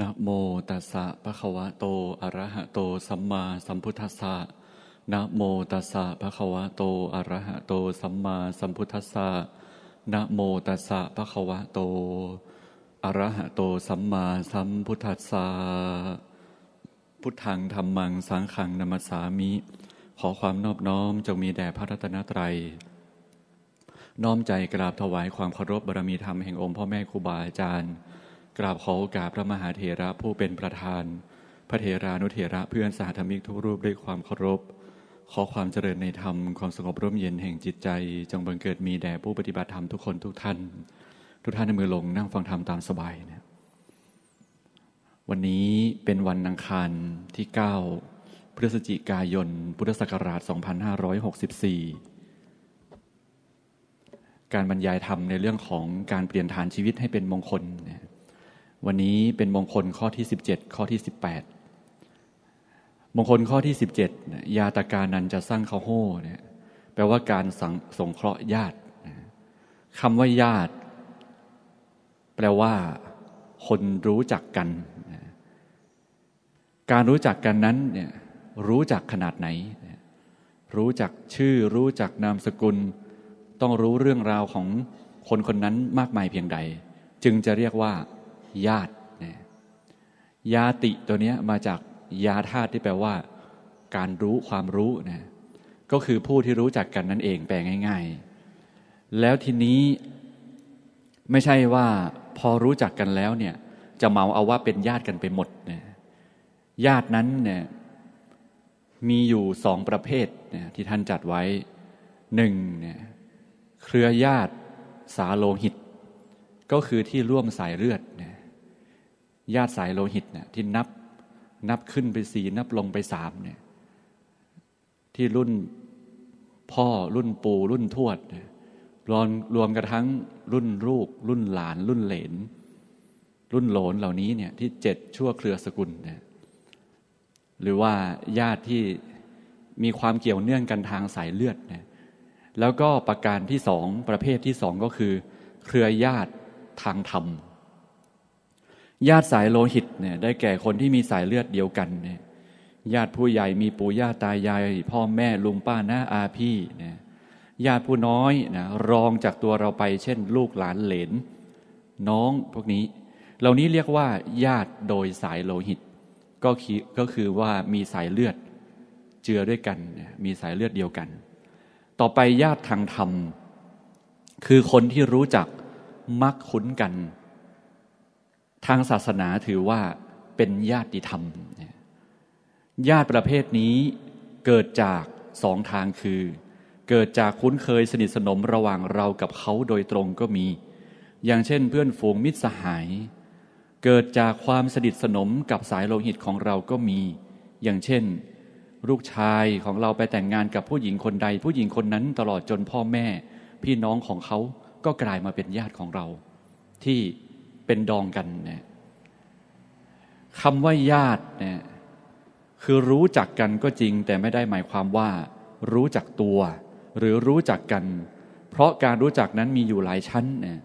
นะโมตัสสะภะคะวะโตอะระหะโต สัมมาสัมพุทธัสสะนะโมตัสสะภะคะวะโตอะระหะโต สัมมาสัมพุทธัสสะนะโมตัสสะภะคะวะโตอะระหะโตสัมมาสัมพุทธัสสะ พุทธังธรรมังสังขังนัมสามิ ขอความนอบน้อมจงมีแด่พระรัตนตรัย น้อมใจกราบถวายความเคารพบารมีธรรมแห่งองค์พ่อแม่ครูบาอาจารย์กราบขอโอกาสพระมหาเถระผู้เป็นประธาน พระเถรานุเถระเพื่อนสาธมิกทุกรูปด้วยความเคารพขอความเจริญในธรรม ความสงบร่มเย็นแห่งจิตใจ จงบังเกิดมีแด่ผู้ปฏิบัติธรรมทุกคนทุกท่าน ทุกท่านในมือลงนั่งฟังธรรมตามสบายนะวันนี้เป็นวันอังคารที่ 9 พฤศจิกายนพุทธศักราช2564การบรรยายธรรมในเรื่องของการเปลี่ยนฐานชีวิตให้เป็นมงคลเนี่ยวันนี้เป็นมงคลข้อที่ 17 ข้อที่ 18 มงคลข้อที่ 17ยาตาการนันจะสร้างเขาโห่เนี่ยแปลว่าการสังสงเคราะห์ญาติคำว่า ญาติ แปลว่า คนรู้จักกัน การรู้จักกันนั้นเนี่ยรู้จักขนาดไหน รู้จักชื่อ รู้จักนามสกุล ต้องรู้เรื่องราวของคนคนนั้นมากมายเพียงใด จึงจะเรียกว่าญาตินะยาติตัวนี้มาจากยาธาตุที่แปลว่าการรู้ความรู้นะก็คือผู้ที่รู้จักกันนั่นเองแปลง่าย ๆ แล้วทีนี้ไม่ใช่ว่า พอรู้จักกันแล้วเนี่ยจะเมาเอาว่าเป็นญาติกันไปหมดนะญาตินั้นเนี่ยมีอยู่สองประเภทนะที่ท่านจัดไว้หนึ่งเนี่ยเครือญาติสาโลหิต ก็คือที่ร่วมสายเลือดนยญาติสายโลหิตเนี่ยที่นับ นับขึ้นไปสี่นับลงไปสามเนี่ยที่รุ่นพ่อรุ่นปู่รุ่นทวด รวมรวมกระทั่งรุ่นลูก รุ่นหลาน รุ่นเหลน รุ่นโหลนเหล่านี้เนี่ยที่เจ็ด ชั่วเครือสกุลเนี่ยหรือว่าญาติที่มีความเกี่ยวเนื่องกันทางสายเลือดเนี่ยแล้วก็ประการที่สองประเภทที่สองก็คือ เครือญาติทางธรรมญาติสายโลหิตเนี่ยได้แก่คนที่มีสายเลือดเดียวกันเนี่ยญาติผู้ใหญ่มีปู่ย่าตายายพ่อแม่ลุงป้าน้าอาพี่เนี่ยญาติผู้น้อยนะรองจากตัวเราไปเช่นลูกหลานเหลน น้องพวกนี้เหล่านี้เรียกว่า ญาติโดยสายโลหิต ก็คือก็คือว่ามีสายเลือดเจือด้วยกัน มีสายเลือดเดียวกัน ต่อไปญาติทางธรรม คือคนที่รู้จักมักคุ้นกันทางศาสนาถือว่าเป็นญาติธรรม ญาติประเภทนี้เกิดจากสองทางคือ เกิดจากคุ้นเคยสนิทสนมระหว่างเรากับเขาโดยตรงก็มี อย่างเช่น เพื่อนฝูงมิตรสหาย เกิดจากความสนิทสนมกับสายโลหิตของเราก็มี อย่างเช่น ลูกชายของเราไปแต่งงานกับผู้หญิงคนใดผู้หญิงคนนั้นตลอดจนพ่อแม่ พี่น้องของเขาก็กลายมาเป็นญาติของเราที่เป็นดองกันเนี่ยคำว่าญาติเนี่ยคือรู้จักกันก็จริง แต่ไม่ได้หมายความว่า รู้จักตัว หรือรู้จักกัน เพราะการรู้จักนั้นมีอยู่หลายชั้นเนี่ย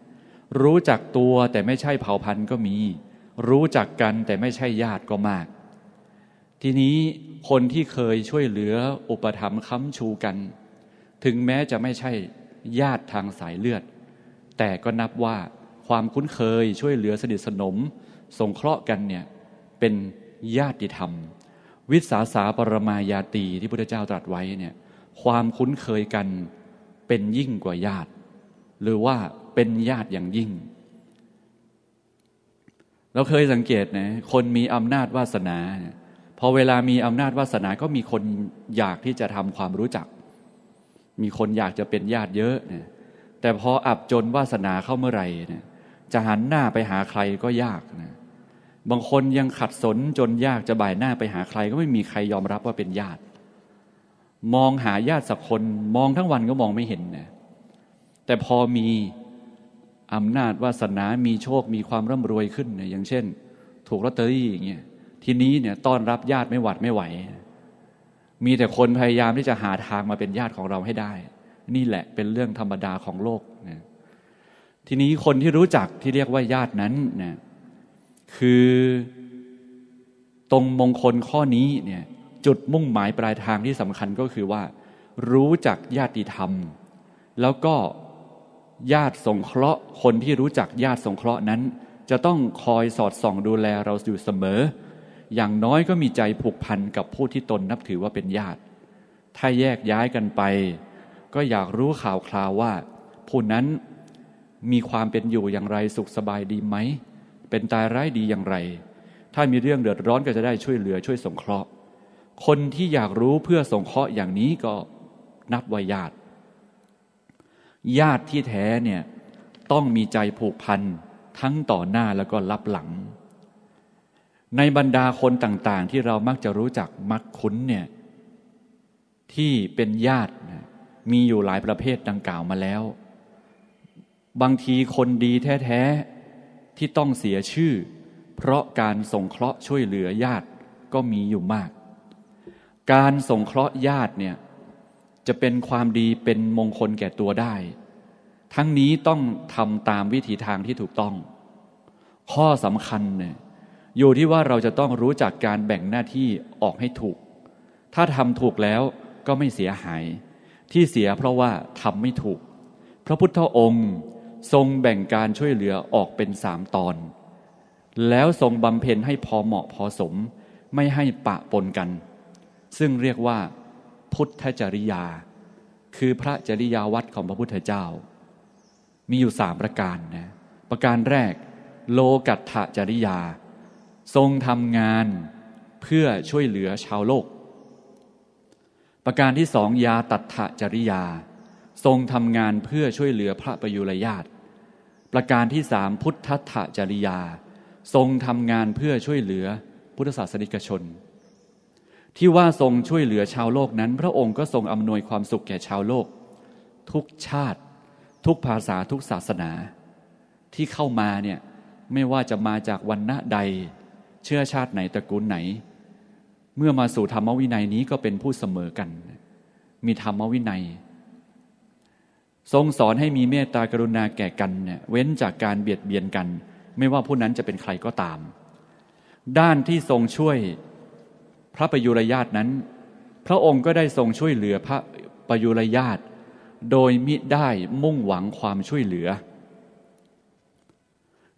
รู้จักตัวแต่ไม่ใช่เผ่าพันธุ์ก็มี รู้จักกันแต่ไม่ใช่ญาติก็มาก ทีนี้คนที่เคยช่วยเหลืออุปถัมภ์ค้ำชูกัน ถึงแม้จะไม่ใช่ญาติทางสายเลือด แต่ก็นับว่าความคุ้นเคยช่วยเหลือสนิทสนมสงเคราะห์กันเนี่ยเป็นญาติธรรม วิสาสาปรมายาตีที่พระเจ้าตรัสไว้เนี่ย ความคุ้นเคยกันเป็นยิ่งกว่าญาติ หรือว่าเป็นญาติอย่างยิ่งเราเคยสังเกตนะคนมีอำนาจวาสนาพอเวลามีอำนาจวาสนาก็มีคนอยากที่จะทำความรู้จัก มีคนอยากจะเป็นญาติเยอะนะแต่พออับจนวาสนาเข้าเมื่อไหร่นะจะหันหน้าไปหาใครก็ยากนะ บางคนยังขัดสนจนยากจะบ่ายหน้าไปหาใครก็ไม่มีใครยอมรับว่าเป็นญาติ มองหาญาติสักคน มองทั้งวันก็มองไม่เห็นนะ แต่พอมีอำนาจวาสนามีโชค มีความร่ำรวยขึ้นนะอย่างเช่นถูกลอตเตอรี่อย่างเงี้ย ทีนี้เนี่ยต้อนรับญาติไม่หวัดไม่ไหว มีแต่คนพยายามที่จะหาทางมาเป็นญาติของเราให้ได้ นี่แหละเป็นเรื่องธรรมดาของโลกทีนี้คนที่รู้จักที่เรียกว่าญาตินั้นนะคือตรงมงคลข้อนี้เนี่ยจุดมุ่งหมายปลายทางที่สำคัญก็คือว่า รู้จักญาติธรรม แล้วก็ญาติสงเคราะห์ คนที่รู้จักญาติสงเคราะห์นั้น จะต้องคอยสอดส่องดูแลเราอยู่เสมอ อย่างน้อยก็มีใจผูกพันกับผู้ที่ตนนับถือว่าเป็นญาติ ถ้าแยกย้ายกันไป ก็อยากรู้ข่าวคราวว่าผู้นั้นมีความเป็นอยู่อย่างไรสุขสบายดีไหม เป็นตายร้ายดีอย่างไร ถ้ามีเรื่องเดือดร้อนก็จะได้ช่วยเหลือ ช่วยสงเคราะห์ คนที่อยากรู้เพื่อสงเคราะห์อย่างนี้ก็นับว่าญาติญาติที่แท้เนี่ยต้องมีใจผูกพัน ทั้งต่อหน้าแล้วก็รับหลัง ในบรรดาคนต่างๆ ที่เรามักจะรู้จักมักคุ้นเนี่ย ที่เป็นญาติมีอยู่หลายประเภทดังกล่าวมาแล้วบางทีคนดีแท้ ๆ ที่ต้องเสียชื่อ เพราะการส่งเคราะห์ช่วยเหลือญาติก็มีอยู่มาก การส่งเคราะห์ญาติเนี่ยจะเป็นความดีเป็นมงคลแก่ตัวได้ ทั้งนี้ต้องทำตามวิธีทางที่ถูกต้อง ข้อสำคัญเนี่ยอยู่ที่ว่าเราจะต้องรู้จักการแบ่งหน้าที่ออกให้ถูก ถ้าทำถูกแล้วก็ไม่เสียหาย ที่เสียเพราะว่าทำไม่ถูก พระพุทธองค์ทรงแบ่งการช่วยเหลือออกเป็นสามตอน แล้วทรงบำเพ็ญให้พอเหมาะพอสม ไม่ให้ปะปนกัน ซึ่งเรียกว่า พุทธจริยา คือพระจริยาวัดของพระพุทธเจ้า มีอยู่สามประการนะ ประการแรก โลกัตถจริยา ทรงทำงานเพื่อช่วยเหลือชาวโลก ประการที่สองยาตัทถจริยา ทรงทำงานเพื่อช่วยเหลือพระประยุรญาตประการที่สามพุทธถจริยา ทรงทำงานเพื่อช่วยเหลือพุทธศาสนิกชน ที่ว่าทรงช่วยเหลือชาวโลกนั้น พระองค์ก็ทรงอำนวยความสุขแก่ชาวโลก ทุกชาติ ทุกภาษาทุกศาสนา ที่เข้ามาเนี่ย ไม่ว่าจะมาจากวันณะใด เชื้อชาติไหนตระกูลไหน เมื่อมาสู่ธรรมวินัยนี้ก็เป็นผู้เสมอกัน มีธรรมวินัยทรงสอนให้มีเมตตากรุณาแก่กันเนี่ยเว้นจากการเบียดเบียนกัน ไม่ว่าผู้นั้นจะเป็นใครก็ตาม ด้านที่ทรงช่วยพระประยุรญาตนั้น พระองค์ก็ได้ทรงช่วยเหลือพระประยุรญาตโดยมิได้มุ่งหวังความช่วยเหลือ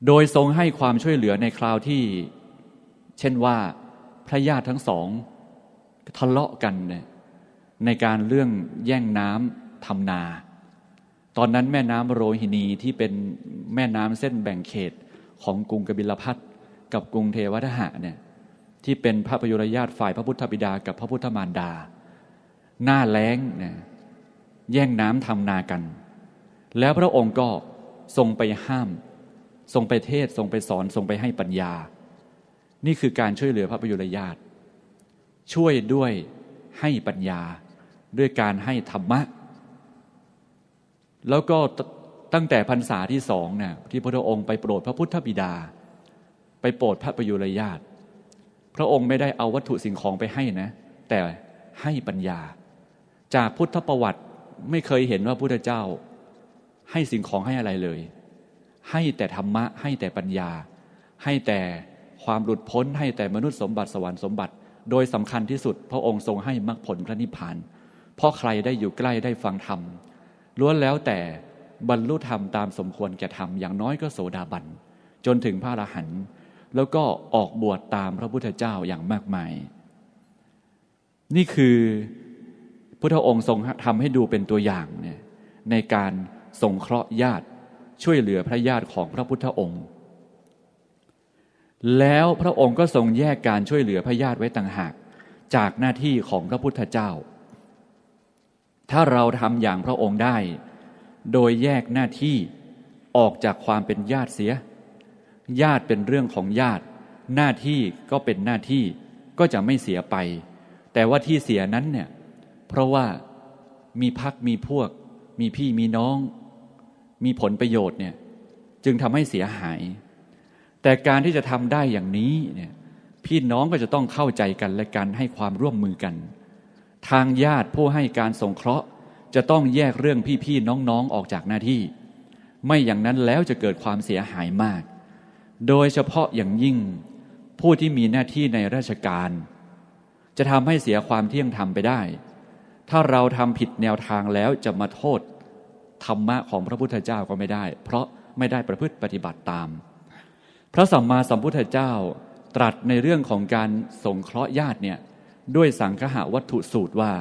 โดยทรงให้ความช่วยเหลือในคราวที่ เช่นว่าพระญาติทั้งสองทะเลาะกันในการเรื่องแย่งน้ำทำนาตอนนั้นแม่น้ำโรฮินีที่เป็นแม่น้ำเส้นแบ่งเขตของกรุงกบิลพัทกับกรุงเทวทหะเนี่ยที่เป็นพระพยุรญาตฝ่ายพระพุทธบิดากับพระพุทธมารดา หน้าแล้งเนี่ยแย่งน้ำทำนากัน แล้วพระองค์ก็ทรงไปห้าม ทรงไปเทศทรงไปสอนทรงไปให้ปัญญา นี่คือการช่วยเหลือพระพยุรญาตช่วยด้วยให้ปัญญาด้วยการให้ธรรมะแล้วก็ตั้งแต่พรรษาที่สองนะ่ะที่พระองค์ไปโปรดพระพุทธบิดา ไปโปรดพระประยุรญาติ พระองค์ไม่ได้เอาวัตถุสิ่งของไปให้นะ แต่ให้ปัญญา จากพุทธประวัติไม่เคยเห็นว่าพุทธเจ้า ให้สิ่งของให้อะไรเลย ให้แต่ธรรมะให้แต่ปัญญา ให้แต่ความหลุดพ้นให้แต่มนุษย์สมบัติสวรรค์สมบัติ โดยสำคัญที่สุด พระองค์ทรงให้มรรคผลพระนิพพาน เพราะใครได้อยู่ใกล้ได้ฟังธรรมล้วนแล้วแต่บรรลุธรรมตามสมควรแก่ธรรมอย่างน้อยก็โสดาบันจนถึงพระอรหันต์แล้วก็ออกบวชตามพระพุทธเจ้าอย่างมากมาย นี่คือพุทธองค์ทรงทำให้ดูเป็นตัวอย่างเนี่ยในการสงเคราะห์ญาติช่วยเหลือพระญาติของพระพุทธองค์ แล้วพระองค์ก็ทรงแยกการช่วยเหลือพระญาติไว้ต่างหาก จากหน้าที่ของพระพุทธเจ้าถ้าเราทำอย่างพระองค์ได้ โดยแยกหน้าที่ออกจากความเป็นญาติเสีย ญาติเป็นเรื่องของญาติ หน้าที่ก็เป็นหน้าที่ก็จะไม่เสียไป แต่ว่าที่เสียนั้นเนี่ยเพราะว่ามีพักมีพวก มีพี่มีน้อง มีผลประโยชน์เนี่ยจึงทำให้เสียหาย แต่การที่จะทำได้อย่างนี้เนี่ยพี่น้องก็จะต้องเข้าใจกันและกันให้ความร่วมมือกันทางญาติผู้ให้การสงเคราะห์ จะต้องแยกเรื่องพี่ๆ น้องๆ ออกจากหน้าที่ ไม่อย่างนั้นแล้วจะเกิดความเสียหายมาก โดยเฉพาะอย่างยิ่งผู้ที่มีหน้าที่ในราชการ จะทำให้เสียความเที่ยงธรรมไปได้ ถ้าเราทำผิดแนวทางแล้วจะมาโทษ ธรรมะของพระพุทธเจ้าก็ไม่ได้ เพราะไม่ได้ประพฤติปฏิบัติตาม พระสัมมาสัมพุทธเจ้าตรัสในเรื่องของการสงเคราะห์ญาติเนี่ยด้วยสังคหวัตถุสูตรว่า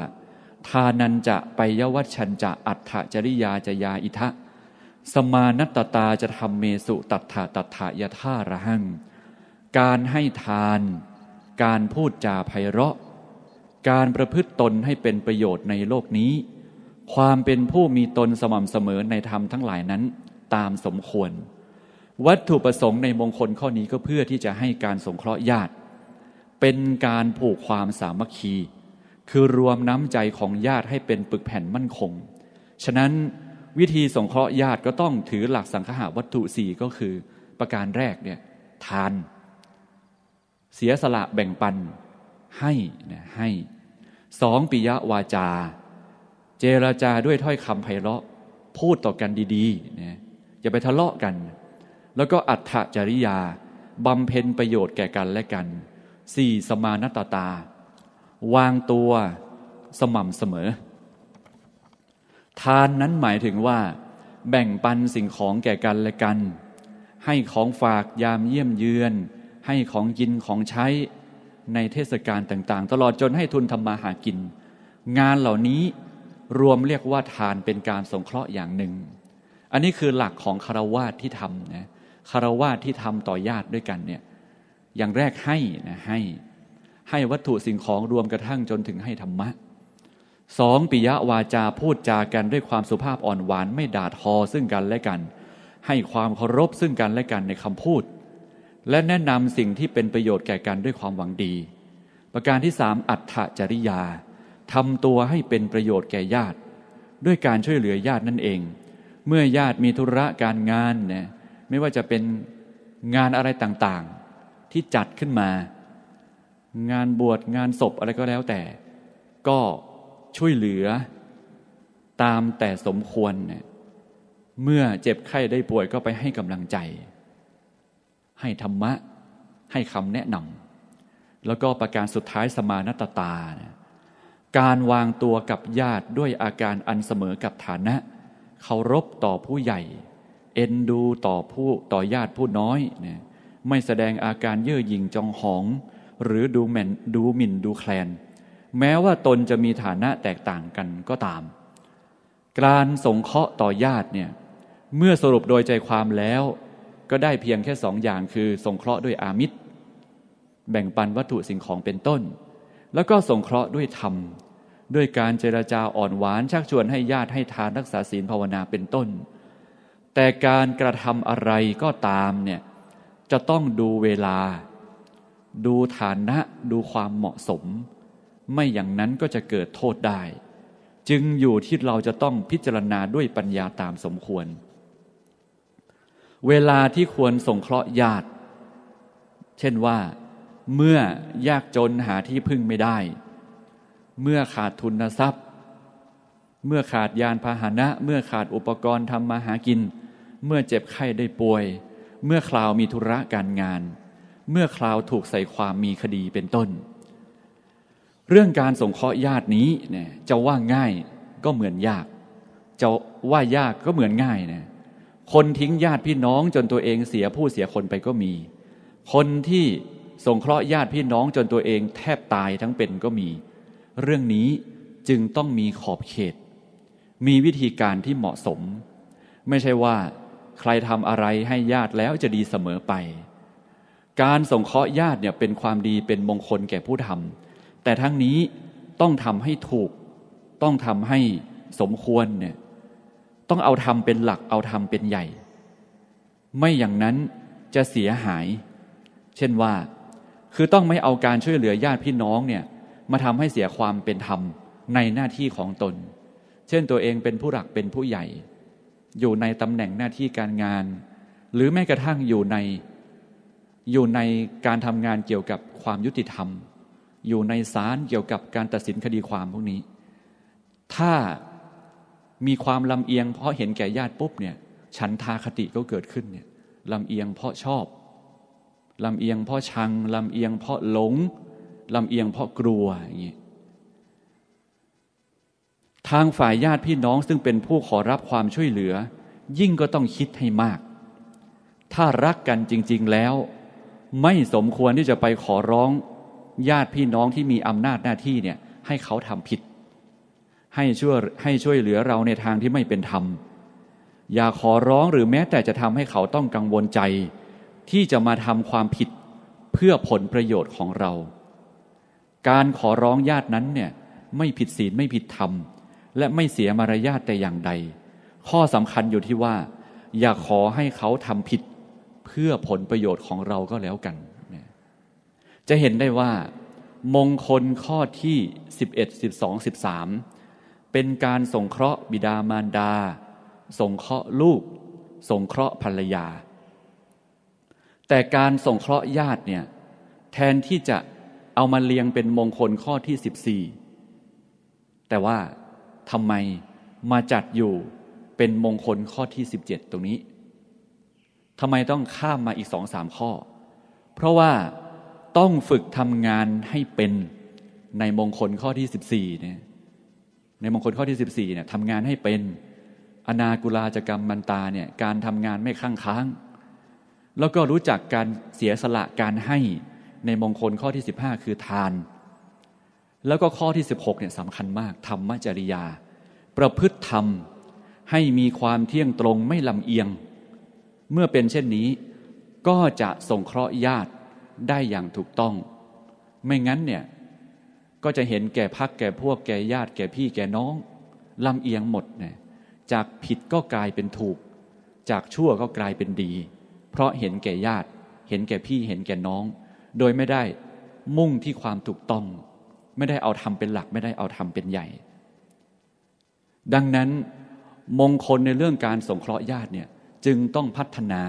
ทานันจะไปยวัชันจะอัฏฐจริยาจยาอิทะสมานัตตาจะทำเมสุตัฏฐาตัฏฐยท่าระหังการให้ทาน การพูดจาไพเราะ การประพฤติตนให้เป็นประโยชน์ในโลกนี้ ความเป็นผู้มีตนสม่ำเสมอในธรรมทั้งหลายนั้น ตามสมควร วัตถุประสงค์ในมงคลข้อนี้ก็เพื่อที่จะให้การสงเคราะห์ญาติเป็นการผูกความสามัคคี คือรวมน้ำใจของญาติให้เป็นปึกแผ่นมั่นคง ฉะนั้นวิธีสงเคราะห์ญาติก็ต้องถือหลักสังคหาวัตถุสี่ก็คือประการแรกเนี่ยทาน เสียสละแบ่งปันให้นะให้สองปิยวาจา เจรจาด้วยถ้อยคำไพเราะพูดต่อกันดีๆนะอย่าไปทะเลาะกัน แล้วก็อัตถจริยา บำเพ็ญประโยชน์แก่กันและกันสี่สมานตาตา วางตัวสม่ำเสมอ ทานนั้นหมายถึงว่า แบ่งปันสิ่งของแก่กันและกัน ให้ของฝากยามเยี่ยมเยือน ให้ของกินของใช้ในเทศกาลต่างๆ ตลอดจนให้ทุนทำมาหากิน งานเหล่านี้รวมเรียกว่าทานเป็นการสงเคราะห์อย่างหนึ่ง อันนี้คือหลักของคารวาสที่ทำนะคารวาสที่ทำต่อญาติด้วยกันเนี่ยอย่างแรกให้นะให้ให้วัตถุสิ่งของรวมกระทั่งจนถึงให้ธรรมะสองปิยวาจาพูดจากันด้วยความสุภาพอ่อนหวานไม่ด่าทอซึ่งกันและกัน ให้ความเคารพซึ่งกันและกันในคำพูด และแนะนำสิ่งที่เป็นประโยชน์แก่กันด้วยความหวังดี ประการที่สามอัตถจริยาทำตัวให้เป็นประโยชน์แก่ญาติ ด้วยการช่วยเหลือญาตินั่นเอง เมื่อญาติมีธุระการงานนะไม่ว่าจะเป็นงานอะไรต่างๆที่จัดขึ้นมา งานบวชงานศพอะไรก็แล้วแต่ ก็ช่วยเหลือตามแต่สมควร เมื่อเจ็บไข้ได้ป่วยก็ไปให้กำลังใจ ให้ธรรมะ ให้คำแนะนำแล้วก็ประการสุดท้ายสมานตตา การวางตัวกับญาติด้วยอาการอันเสมอกับฐานะเคารพต่อผู้ใหญ่ เอ็นดูต่อผู้ต่อญาติผู้น้อยนยไม่แสดงอาการเย่อหยิ่งจองหอง หรือดูแมนดูหมิ่นดูแคลน แม้ว่าตนจะมีฐานะแตกต่างกันก็ตาม การสงเคราะห์ต่อญาติเนี่ย เมื่อสรุปโดยใจความแล้ว ก็ได้เพียงแค่สองอย่างคือ สงเคราะห์ด้วยอามิตร แบ่งปันวัตถุสิ่งของเป็นต้น แล้วก็สงเคราะห์ด้วยธรรมด้วยการเจรจาอ่อนหวานชักชวนให้ญาติให้ทานรักษาศีลภาวนาเป็นต้น แต่การกระทำอะไรก็ตามเนี่ยจะต้องดูเวลา ดูฐานะดูความเหมาะสม ไม่อย่างนั้นก็จะเกิดโทษได้ จึงอยู่ที่เราจะต้องพิจารณาด้วยปัญญาตามสมควร เวลาที่ควรสงเคราะห์ญาติ เช่นว่า เมื่อยากจนหาที่พึ่งไม่ได้ เมื่อขาดทุนทรัพย์ เมื่อขาดยานพาหนะ เมื่อขาดอุปกรณ์ทำมาหากิน เมื่อเจ็บไข้ได้ป่วยเมื่อคราวมีธุระการงาน เมื่อคราวถูกใส่ความมีคดีเป็นต้น เรื่องการสงเคราะห์ญาตินี้เนี่ยจะว่าง่ายก็เหมือนยาก จะว่ายากก็เหมือนง่ายนะคนทิ้งญาติพี่น้องจนตัวเองเสียผู้เสียคนไปก็มี คนที่สงเคราะห์ญาติพี่น้องจนตัวเองแทบตายทั้งเป็นก็มี เรื่องนี้จึงต้องมีขอบเขต มีวิธีการที่เหมาะสม ไม่ใช่ว่าใครทำอะไรให้ญาติแล้วจะดีเสมอไป การสงเคราะห์ญาติเนี่ยเป็นความดีเป็นมงคลแก่ผู้ทำแต่ทั้งนี้ต้องทำให้ถูก ต้องทำให้สมควรเนี่ย ต้องเอาทำเป็นหลักเอาทำเป็นใหญ่ ไม่อย่างนั้นจะเสียหาย เช่นว่าคือต้องไม่เอาการช่วยเหลือญาติพี่น้องเนี่ยมาทำให้เสียความเป็นธรรมในหน้าที่ของตน เช่นตัวเองเป็นผู้หลักเป็นผู้ใหญ่อยู่ในตำแหน่งหน้าที่การงานหรือแม้กระทั่งอยู่ในอยู่ในการทำงานเกี่ยวกับความยุติธรรม อยู่ในศาลเกี่ยวกับการตัดสินคดีความพวกนี้ ถ้ามีความลำเอียงเพราะเห็นแก่ญาติปุ๊บเนี่ย ฉันทาคติก็เกิดขึ้นเนี่ยลำเอียงเพราะชอบลำเอียงเพราะชังลำเอียงเพราะหลงลำเอียงเพราะกลัวอย่างนี้ทางฝ่ายญาติพี่น้องซึ่งเป็นผู้ขอรับความช่วยเหลือ ยิ่งก็ต้องคิดให้มาก ถ้ารักกันจริงๆแล้ว ไม่สมควรที่จะไปขอร้อง ญาติพี่น้องที่มีอำนาจหน้าที่เนี่ยให้เขาทำผิด ให้ช่วยให้ช่วยเหลือเราในทางที่ไม่เป็นธรรม อย่าขอร้องหรือแม้แต่จะทำให้เขาต้องกังวลใจ ที่จะมาทำความผิดเพื่อผลประโยชน์ของเรา การขอร้องญาตินั้นเนี่ยไม่ผิดศีลไม่ผิดธรรมและไม่เสียมารยาทแต่อย่างใด ข้อสำคัญอยู่ที่ว่า อย่าขอให้เขาทำผิดเพื่อผลประโยชน์ของเราก็แล้วกัน จะเห็นได้ว่า มงคลข้อที่11 12 13 เป็นการสงเคราะห์บิดามารดา สงเคราะห์ลูก สงเคราะห์ภรรยา แต่การสงเคราะห์ญาติเนี่ย แทนที่จะเอามาเรียงเป็นมงคลข้อที่ 14 แต่ว่าทำไมมาจัดอยู่เป็นมงคลข้อที่ 17 ตรงนี้ ทำไมต้องข้ามมาอีกสองสามข้อ เพราะว่าต้องฝึกทำงานให้เป็นในมงคลข้อที่ 14เนี่ย ในมงคลข้อที่ 14เนี่ยทำงานให้เป็นอนากุลาจกรรมมันตาเนี่ยการทำงานไม่ข้างค้าง แล้วก็รู้จักการเสียสละการให้ในมงคลข้อที่ 15 คือทานแล้วก็ข้อที่ 16เนี่ยสำคัญมาก ธรรมจริยา ประพฤติธรรมให้มีความเที่ยงตรงไม่ลำเอียง เมื่อเป็นเช่นนี้ก็จะส่งเคราะห์ญาติได้อย่างถูกต้อง ไม่งั้นเนี่ย ก็จะเห็นแก่พักแก่พวกแก่ญาติ แก่พี่แก่น้องลำเอียงหมดเนี่ยจากผิดก็กลายเป็นถูก จากชั่วก็กลายเป็นดี เพราะเห็นแก่ญาติเห็นแก่พี่เห็นแก่น้อง โดยไม่ได้มุ่งที่ความถูกต้องไม่ได้เอาทำเป็นหลักไม่ได้เอาทำเป็นใหญ่ ดังนั้นมงคลในเรื่องการสงเคราะห์ญาติเนี่ยจึงต้องพัฒนา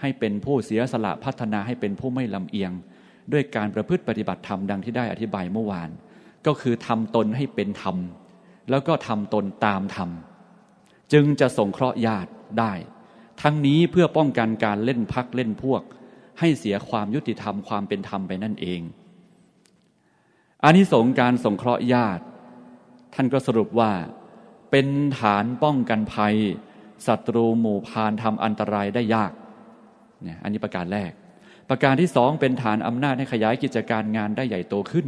ให้เป็นผู้เสียสละพัฒนาให้เป็นผู้ไม่ลำเอียง ด้วยการประพฤติปฏิบัติธรรมดังที่ได้อธิบายเมื่อวานก็คือทำตนให้เป็นธรรม แล้วก็ทำตนตามธรรมจึงจะสงเคราะห์ญาติได้ ทั้งนี้เพื่อป้องกันการเล่นพักเล่นพวก ให้เสียความยุติธรรมความเป็นธรรมไปนั่นเองอานิสงส์การสงเคราะห์ญาติ ท่านก็สรุปว่า เป็นฐานป้องกันภัยศัตรูหมู่พานทำอันตรายได้ยากเนี่ยอันนี้ประการแรก ประการที่สองเป็นฐานอำนาจให้ขยายกิจการงานได้ใหญ่โตขึ้น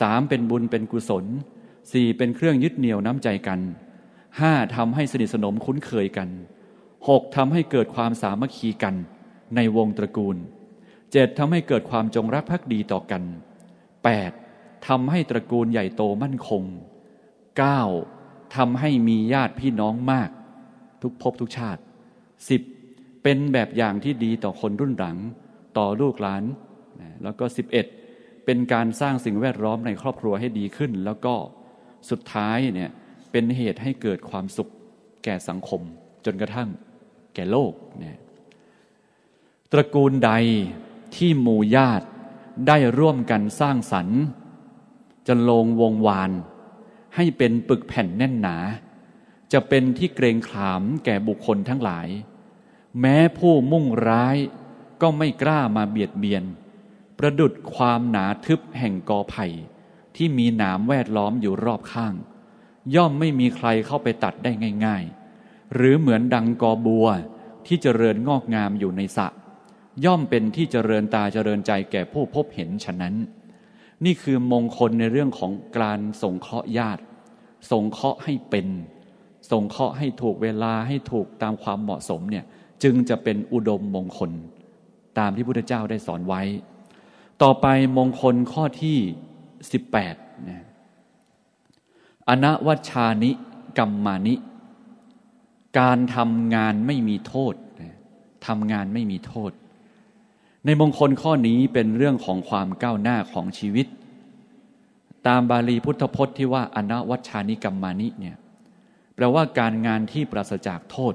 สามเป็นบุญเป็นกุศลสี่เป็นเครื่องยึดเหนี่ยวน้ำใจกันห้าทำให้สนิทสนมคุ้นเคยกันหกทำให้เกิดความสามัคคีกัน ในวงตระกูลเจ็ดทำให้เกิดความจงรักภักดีต่อกันแปดทำให้ตระกูลใหญ่โตมั่นคง 9. ทำให้มีญาติพี่น้องมากทุกภพทุกชาติ 10. เป็นแบบอย่างที่ดีต่อคนรุ่นหลัง ต่อลูกหลาน แล้วก็ 11. เป็นการสร้างสิ่งแวดล้อมในครอบครัวให้ดีขึ้น แล้วก็สุดท้ายเนี่ยเป็นเหตุให้เกิดความสุขแก่สังคมจนกระทั่งแก่โลกเนี่ยตระกูลใดที่หมู่ญาติได้ร่วมกันสร้างสรรค์จะลงวงวานให้เป็นปึกแผ่นแน่นหนา จะเป็นที่เกรงขามแก่บุคคลทั้งหลาย แม้ผู้มุ่งร้ายก็ไม่กล้ามาเบียดเบียน ประดุดความหนาทึบแห่งกอไผ่ที่มีหนามแวดล้อมอยู่รอบข้าง ย่อมไม่มีใครเข้าไปตัดได้ง่าย ๆ หรือเหมือนดังกอบัวที่เจริญงอกงามอยู่ในสระย่อมเป็นที่เจริญตาเจริญใจแก่ผู้พบเห็นฉะนั้นนี่คือมงคลในเรื่องของการส่งเคราะห์ญาติ ส่งเคราะห์ให้เป็น ส่งเคราะห์ให้ถูกเวลาให้ถูกตามความเหมาะสมเนี่ยจึงจะเป็นอุดมมงคลตามที่พุทธเจ้าได้สอนไว้ ต่อไปมงคลข้อที่ 18นะอนัวัชานิกรรมานิ การทำงานไม่มีโทษทำงานไม่มีโทษในมงคลข้อนี้เป็นเรื่องของความก้าวหน้าของชีวิต ตามบาลีพุทธพจน์ที่ว่าอนวัชานิกรรมานิเนี่ยแปลว่าการงานที่ปราศจากโทษ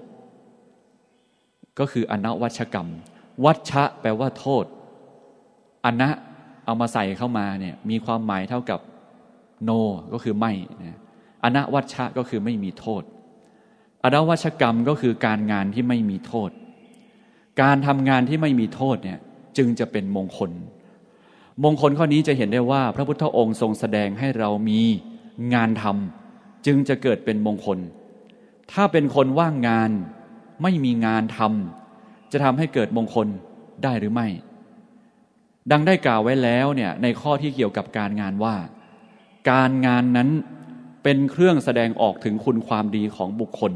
ก็คืออนวัชกรรม วัชะ แปลว่าโทษอนะเอามาใส่เข้ามาเนี่ยมีความหมายเท่ากับโนก็คือไม่นะอนวัชชะก็คือไม่มีโทษ อนวัชกรรมก็คือการงานที่ไม่มีโทษ การทำงานที่ไม่มีโทษเนี่ยจึงจะเป็นมงคล มงคลข้อนี้จะเห็นได้ว่า พระพุทธองค์ทรงแสดงให้เรามีงานทำจึงจะเกิดเป็นมงคล ถ้าเป็นคนว่างงานไม่มีงานทำจะทำให้เกิดมงคลได้หรือไม่ ดังได้กล่าวไว้แล้วเนี่ยในข้อที่เกี่ยวกับการงานว่า การงานนั้นเป็นเครื่องแสดงออกถึงคุณความดีของบุคคล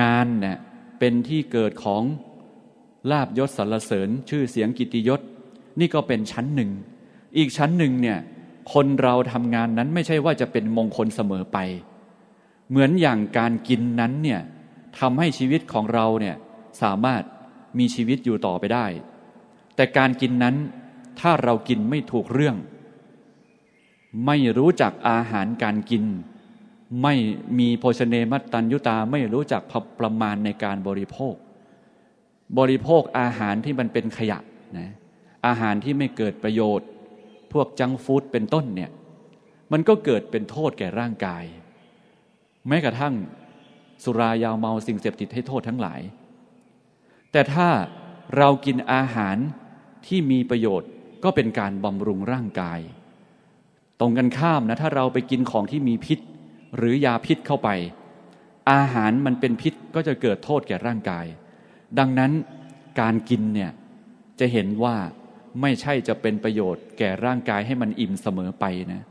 งานเนี่ยเป็นที่เกิดของลาบยศสรรเสริญชื่อเสียงกิติยศนี่ก็เป็นชั้นหนึ่ง อีกชั้นหนึ่งเนี่ยคนเราทำงานนั้นไม่ใช่ว่าจะเป็นมงคลเสมอไป เหมือนอย่างการกินนั้นเนี่ยทำให้ชีวิตของเราเนี่ยสามารถมีชีวิตอยู่ต่อไปได้ แต่การกินนั้นถ้าเรากินไม่ถูกเรื่อง ไม่รู้จักอาหารการกิน ไม่มีโภชเนมัตตัญยุตาไม่รู้จักพประมาณในการบริโภคบริโภคอาหารที่มันเป็นขยะนะอาหารที่ไม่เกิดประโยชน์ พวกจังฟู้ดเป็นต้นเนี่ย มันก็เกิดเป็นโทษแก่ร่างกาย แม้กระทั่งสุรายาวเมาสิ่งเสพติดให้โทษทั้งหลาย แต่ถ้าเรากินอาหารที่มีประโยชน์ก็เป็นการบำรุงร่างกาย ตรงกันข้ามนะ ถ้าเราไปกินของที่มีพิษ หรือยาพิษเข้าไป อาหารมันเป็นพิษก็จะเกิดโทษแก่ร่างกายดังนั้นการกินเนี่ย จะเห็นว่าไม่ใช่จะเป็นประโยชน์แก่ร่างกายให้มันอิ่มเสมอไปนะ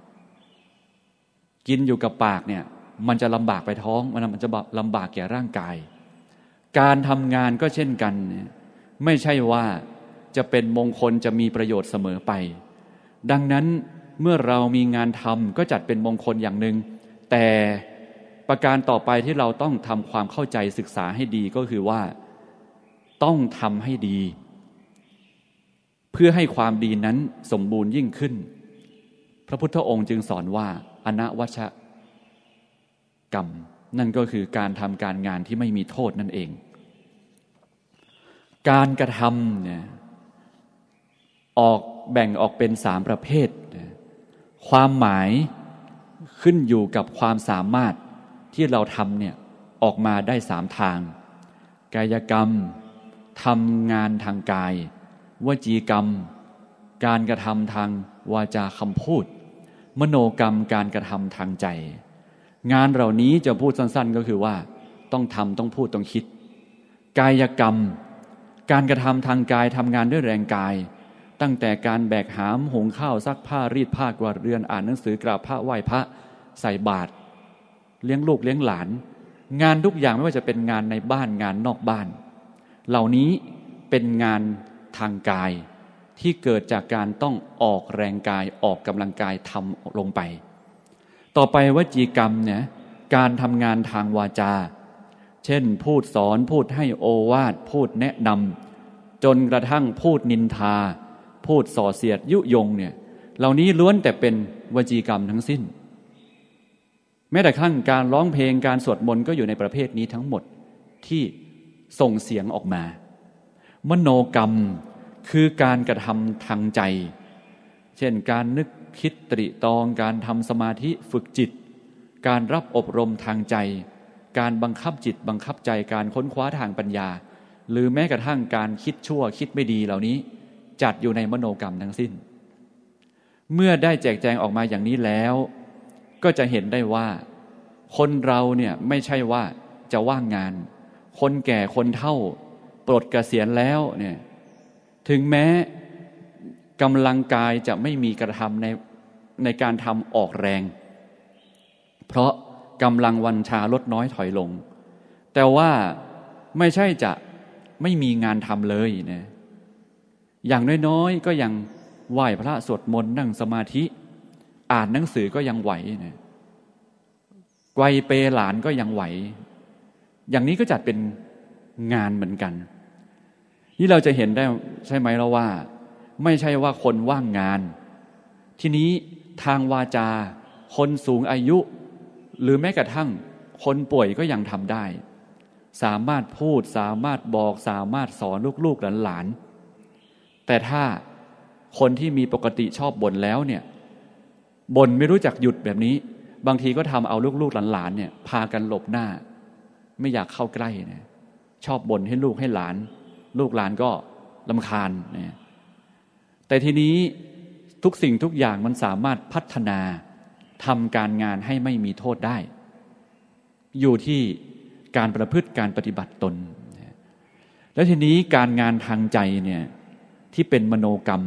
กินอยู่กับปากเนี่ยมันจะลำบากไปท้องมันจะลำบากแก่ร่างกาย การทำงานก็เช่นกัน ไม่ใช่ว่าจะเป็นมงคลจะมีประโยชน์เสมอไป ดังนั้นเมื่อเรามีงานทำก็จัดเป็นมงคลอย่างหนึง่ง แต่ประการต่อไปที่เราต้องทำความเข้าใจศึกษาให้ดีก็คือว่าต้องทำให้ดี เพื่อให้ความดีนั้นสมบูรณ์ยิ่งขึ้น พระพุทธองค์จึงสอนว่า อนวัชกรรม นั่นก็คือการทำการงานที่ไม่มีโทษนั่นเอง การกระทำเนี่ยออกแบ่งออกเป็นสามประเภท ความหมายขึ้นอยู่กับความสามารถที่เราทำเนี่ยออกมาได้สามทาง กายกรรมทำงานทางกายวจีกรรม การกระทำทางวาจาคำพูด มโนกรรมการกระทำทางใจ งานเหล่านี้จะพูดสั้นๆก็คือว่า ต้องทำต้องพูดต้องคิด กายกรรม การกระทำทางกายทำงานด้วยแรงกาย ตั้งแต่การแบกหามหุงข้าวซักผ้ารีดผ้ากวาดเรือนอ่านหนังสือกราบพระไหว้พระใส่บาตรเลี้ยงลูกเลี้ยงหลาน งานทุกอย่างไม่ว่าจะเป็นงานในบ้านงานนอกบ้านเหล่านี้เป็นงานทางกายที่เกิดจากการต้องออกแรงกายออกกำลังกายทำลงไป ต่อไปวจีกรรมเนี่ยการทำงานทางวาจา เช่นพูดสอนพูดให้โอวาทพูดแนะนำจนกระทั่งพูดนินทา พูดส่อเสียดยุยงเนี่ย เหล่านี้ล้วนแต่เป็นวจีกรรมทั้งสิ้น แม้แต่ขั้งการร้องเพลงการสวดมนต์ก็อยู่ในประเภทนี้ทั้งหมดที่ส่งเสียงออกมา มโนกรรมคือการกระทำทางใจ เช่นการนึกคิดตริตอง การทำสมาธิฝึกจิต การรับอบรมทางใจ การบังคับจิตบังคับใจ การค้นคว้าทางปัญญา หรือแม้กระทั่งการคิดชั่วคิดไม่ดีเหล่านี้ จัดอยู่ในมโนกรรมทั้งสิ้น เมื่อได้แจกแจงออกมาอย่างนี้แล้ว ก็จะเห็นได้ว่า คนเราเนี่ยไม่ใช่ว่าจะว่างงานคนแก่คนเฒ่า ปลดกเกษียณแล้วเนี่ยถึงแม้กำลังกายจะไม่มีกระทำในในการทำออกแรง เพราะกำลังวันชาลดน้อยถอยลง แต่ว่าไม่ใช่จะไม่มีงานทำเลยนะอย่างน้อยๆก็ยังไหวพระสวดมนต์นั่งสมาธิอ่านหนังสือก็ยังไหวนะไกวเปหลานก็ยังไหวอย่างนี้ก็จัดเป็นงานเหมือนกัน นี่เราจะเห็นได้ใช่ไหมเราว่า ไม่ใช่ว่าคนว่างงาน ทีนี้ทางวาจา คนสูงอายุ หรือแม้กระทั่งคนป่วยก็ยังทำได้ สามารถพูดสามารถบอกสามารถสอนลูกๆหลานๆแต่ถ้าคนที่มีปกติชอบบ่นแล้วเนี่ยบ่นไม่รู้จักหยุดแบบนี้ บางทีก็ทำเอาลูกๆ หลานๆเนี่ยพากันหลบหน้าไม่อยากเข้าใกล้นะชอบบ่นให้ลูกให้หลาน ลูกหลานก็ลำคาญนะแต่ทีนี้ทุกสิ่งทุกอย่างมันสามารถพัฒนาทำการงานให้ไม่มีโทษได้ อยู่ที่การประพฤติการปฏิบัติตนแล้วทีนี้การงานทางใจเนี่ยที่เป็นมโนกรรม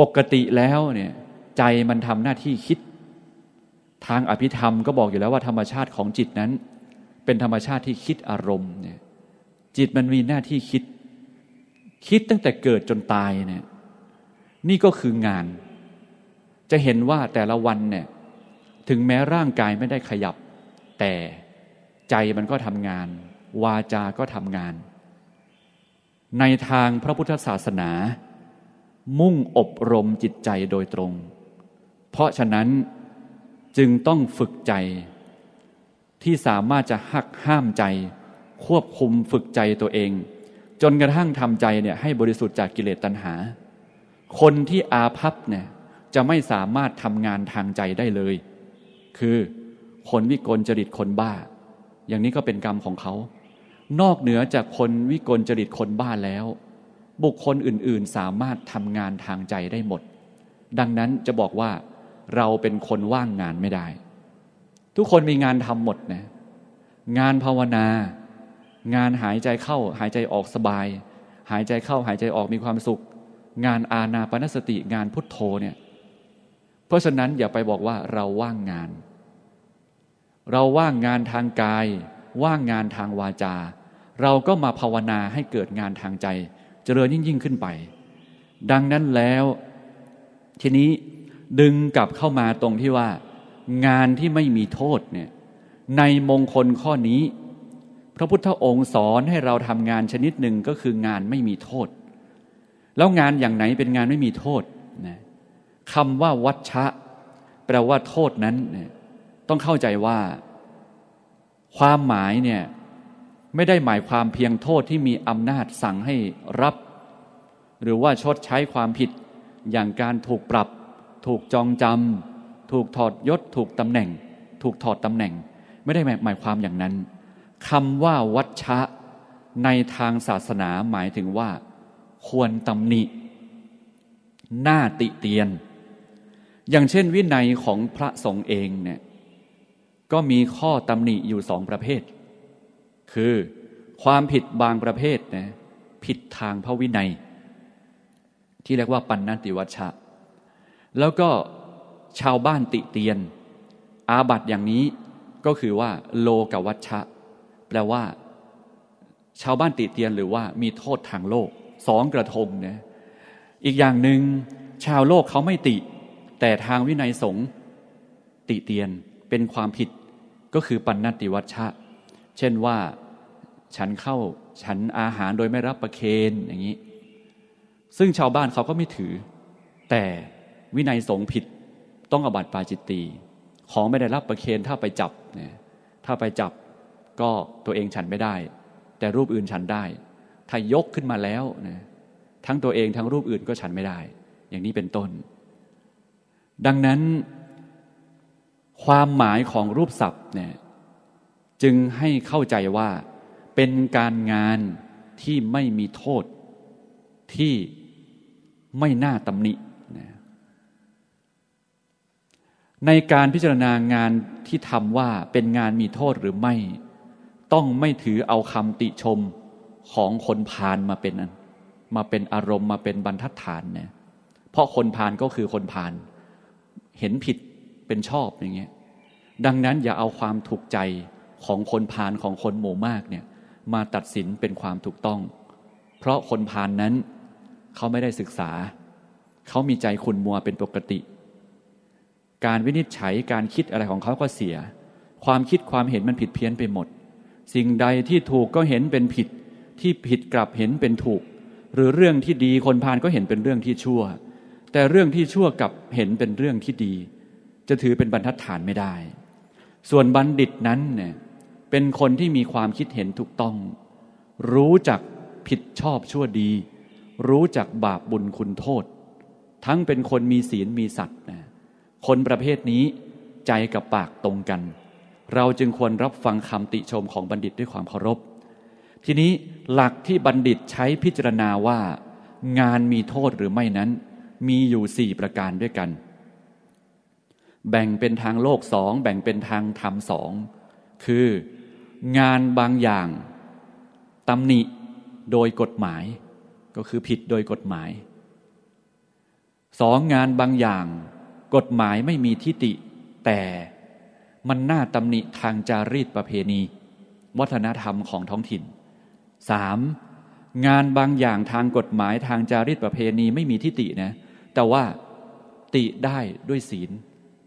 ปกติแล้วเนี่ยใจมันทำหน้าที่คิดทางอภิธรรมก็บอกอยู่แล้วว่าธรรมชาติของจิตนั้นเป็นธรรมชาติที่คิดอารมณ์เนี่ยจิตมันมีหน้าที่คิดคิดตั้งแต่เกิดจนตายเนี่ยนี่ก็คืองาน จะเห็นว่าแต่ละวันเนี่ยถึงแม้ร่างกายไม่ได้ขยับ แต่ใจมันก็ทำงาน วาจาก็ทำงาน ในทางพระพุทธศาสนา มุ่งอบรมจิตใจโดยตรง เพราะฉะนั้นจึงต้องฝึกใจที่สามารถจะหักห้ามใจ ควบคุมฝึกใจตัวเอง จนกระทั่งทำใจเนี่ย ให้บริสุทธิ์จากกิเลสตัณหา คนที่อาภัพเนี่ย จะไม่สามารถทำงานทางใจได้เลย คือคนวิกลจริตคนบ้า อย่างนี้ก็เป็นกรรมของเขา นอกเหนือจากคนวิกลจริตคนบ้าแล้ว บุคคลอื่นๆสามารถทำงานทางใจได้หมด ดังนั้นจะบอกว่าเราเป็นคนว่างงานไม่ได้ทุกคนมีงานทำหมดนะงานภาวนา งานหายใจเข้า หายใจออกสบาย หายใจเข้าหายใจออกมีความสุข งานอาณาปณสติงานพุทโธเนี่ย เพราะฉะนั้นอย่าไปบอกว่าเราว่างงาน เราว่างงานทางกาย ว่างงานทางวาจา เราก็มาภาวนาให้เกิดงานทางใจ เจริญยิ่งยิ่งขึ้นไป ดังนั้นแล้ว ทีนี้ดึงกลับเข้ามาตรงที่ว่างานที่ไม่มีโทษเนี่ยในมงคลข้อนี้ พระพุทธองค์สอนให้เราทำงานชนิดหนึ่งก็คืองานไม่มีโทษ แล้วงานอย่างไหนเป็นงานไม่มีโทษนะคำว่าวัชชะ แปลว่าโทษนั้นนยต้องเข้าใจว่า ความหมายเนี่ยไม่ได้หมายความเพียงโทษที่มีอำนาจสั่งให้รับ หรือว่าชดใช้ความผิด อย่างการถูกปรับ ถูกจองจำถูกถอดยศถูกตำแหน่ง ถูกถอดตำแหน่ง ไม่ได้หมายความอย่างนั้นคำว่าวัชชะ ในทางศาสนาหมายถึงว่า ควรตำหนิ หน้าติเตียน อย่างเช่นวินัยของพระสงฆ์เองเนี่ยก็มีข้อตำหนิอยู่สองประเภท คือความผิดบางประเภทนะผิดทางพระวินัย ที่เรียกว่า ปัญนติวัชชะ แล้วก็ชาวบ้านติเตียน อาบัตอย่างนี้ ก็คือว่าโลกวัชชะแปลว่า ชาวบ้านติเตียนหรือว่ามีโทษทางโลก สองกระทงนะอีกอย่างหนึ่งชาวโลกเขาไม่ติ แต่ทางวินัยสงฆ์ติเตียนเป็นความผิด ก็คือปัญนติวัชชะ เช่นว่า ฉันเข้าฉันอาหารโดยไม่รับประเคนอย่างนี้ ซึ่งชาวบ้านเขาก็ไม่ถือ แต่วินัยสงฆ์ผิดต้องอบัตปาจิตตีของไม่ได้รับประเคนถ้าไปจับเนี่ยถ้าไปจับก็ตัวเองฉันไม่ได้ แต่รูปอื่นฉันได้ ถ้ายกขึ้นมาแล้วนะทั้งตัวเองทั้งรูปอื่นก็ฉันไม่ได้ อย่างนี้เป็นต้น ดังนั้น ความหมายของรูปศัพท์เนี่ยจึงให้เข้าใจว่าเป็นการงานที่ไม่มีโทษ ที่ไม่น่าตำหนิในการพิจารณางานที่ทำว่าเป็นงานมีโทษหรือไม่ต้องไม่ถือเอาคำติชมของคนพาลมาเป็นมาเป็นอารมณ์มาเป็นบรรทัดฐานเนี่ยเพราะคนพาลก็คือคนพาลเห็นผิดเป็นชอบอย่างเงี้ยดังนั้นอย่าเอาความถูกใจของคนพาลของคนหมู่มากเนี่ย มาตัดสินเป็นความถูกต้อง เพราะคนพาลนนั้นเขาไม่ได้ศึกษา เขามีใจขุนมัวเป็นปกติการวินิจฉัยการคิดอะไรของเขาก็เสีย ความคิดความเห็นมันผิดเพี้ยนไปหมด สิ่งใดที่ถูกก็เห็นเป็นผิด ที่ผิดกลับเห็นเป็นถูก หรือเรื่องที่ดีคนพานก็เห็นเป็นเรื่องที่ชั่ว แต่เรื่องที่ชั่วกับเห็นเป็นเรื่องที่ดี จะถือเป็นบรรทัดฐานไม่ได้ ส่วนบัณฑิตนั้นเนี่ย เป็นคนที่มีความคิดเห็นถูกต้อง รู้จักผิดชอบชั่วดี รู้จักบาปบุญคุณโทษ ทั้งเป็นคนมีศีลมีสัตว์นะคนประเภทนี้ใจกับปากตรงกัน เราจึงควรรับฟังคำติชมของบัณฑิตด้วยความเคารพ ทีนี้หลักที่บัณฑิตใช้พิจารณาว่า งานมีโทษหรือไม่นั้น มีอยู่สี่ประการด้วยกัน แบ่งเป็นทางโลกสอง แบ่งเป็นทางธรรมสอง คืองานบางอย่างตำหนิโดยกฎหมาย ก็คือผิดโดยกฎหมาย สองงานบางอย่างกฎหมายไม่มีทิฏฐิแต่มันน่าตำหนิทางจารีตประเพณี วัฒนธรรมของท้องถิ่น 3. งานบางอย่างทางกฎหมายทางจารีตประเพณีไม่มีทิฏฐินะแต่ว่าติได้ด้วยศีล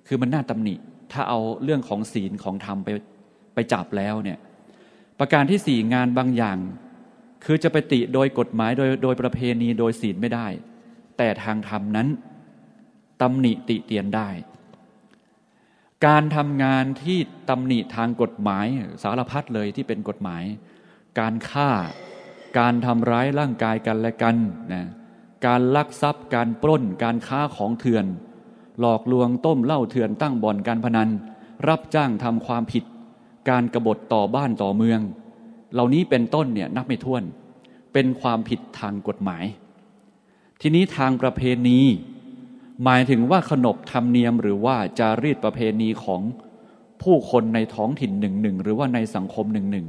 คือมันน่าตำหนิ ถ้าเอาเรื่องของศีลของธรรมไปไปจับแล้วเนี่ย ประการที่สี่งานบางอย่าง คือจะไปติโดยกฎหมายโดยโดยประเพณีโดยศีลไม่ได้ แต่ทางธรรมนั้นตำหนิติเตียนได้ การทำงานที่ตำหนิทางกฎหมายสารพัดเลยที่เป็นกฎหมาย การฆ่าการทำร้ายร่างกายกันและกันนะการลักทรัพย์การปล้นการค้าของเถื่อน หลอก ลวงต้มเหล้าเถื่อนตั้งบ่อนการพนัน รับจ้างทำความผิด การกรบฏต่อบ้านต่อเมือง เหล่านี้เป็นต้นเนี่ยนับไม่ถ้วน เป็นความผิดทางกฎหมาย ทีนี้ทางประเพณีหมายถึงว่าขนบธรรมเนียมหรือว่าจารีตประเพณีของผู้คนในท้องถิ่นหนึ่งหนึ่งหรือว่าในสังคมหนึ่งหนึ่ง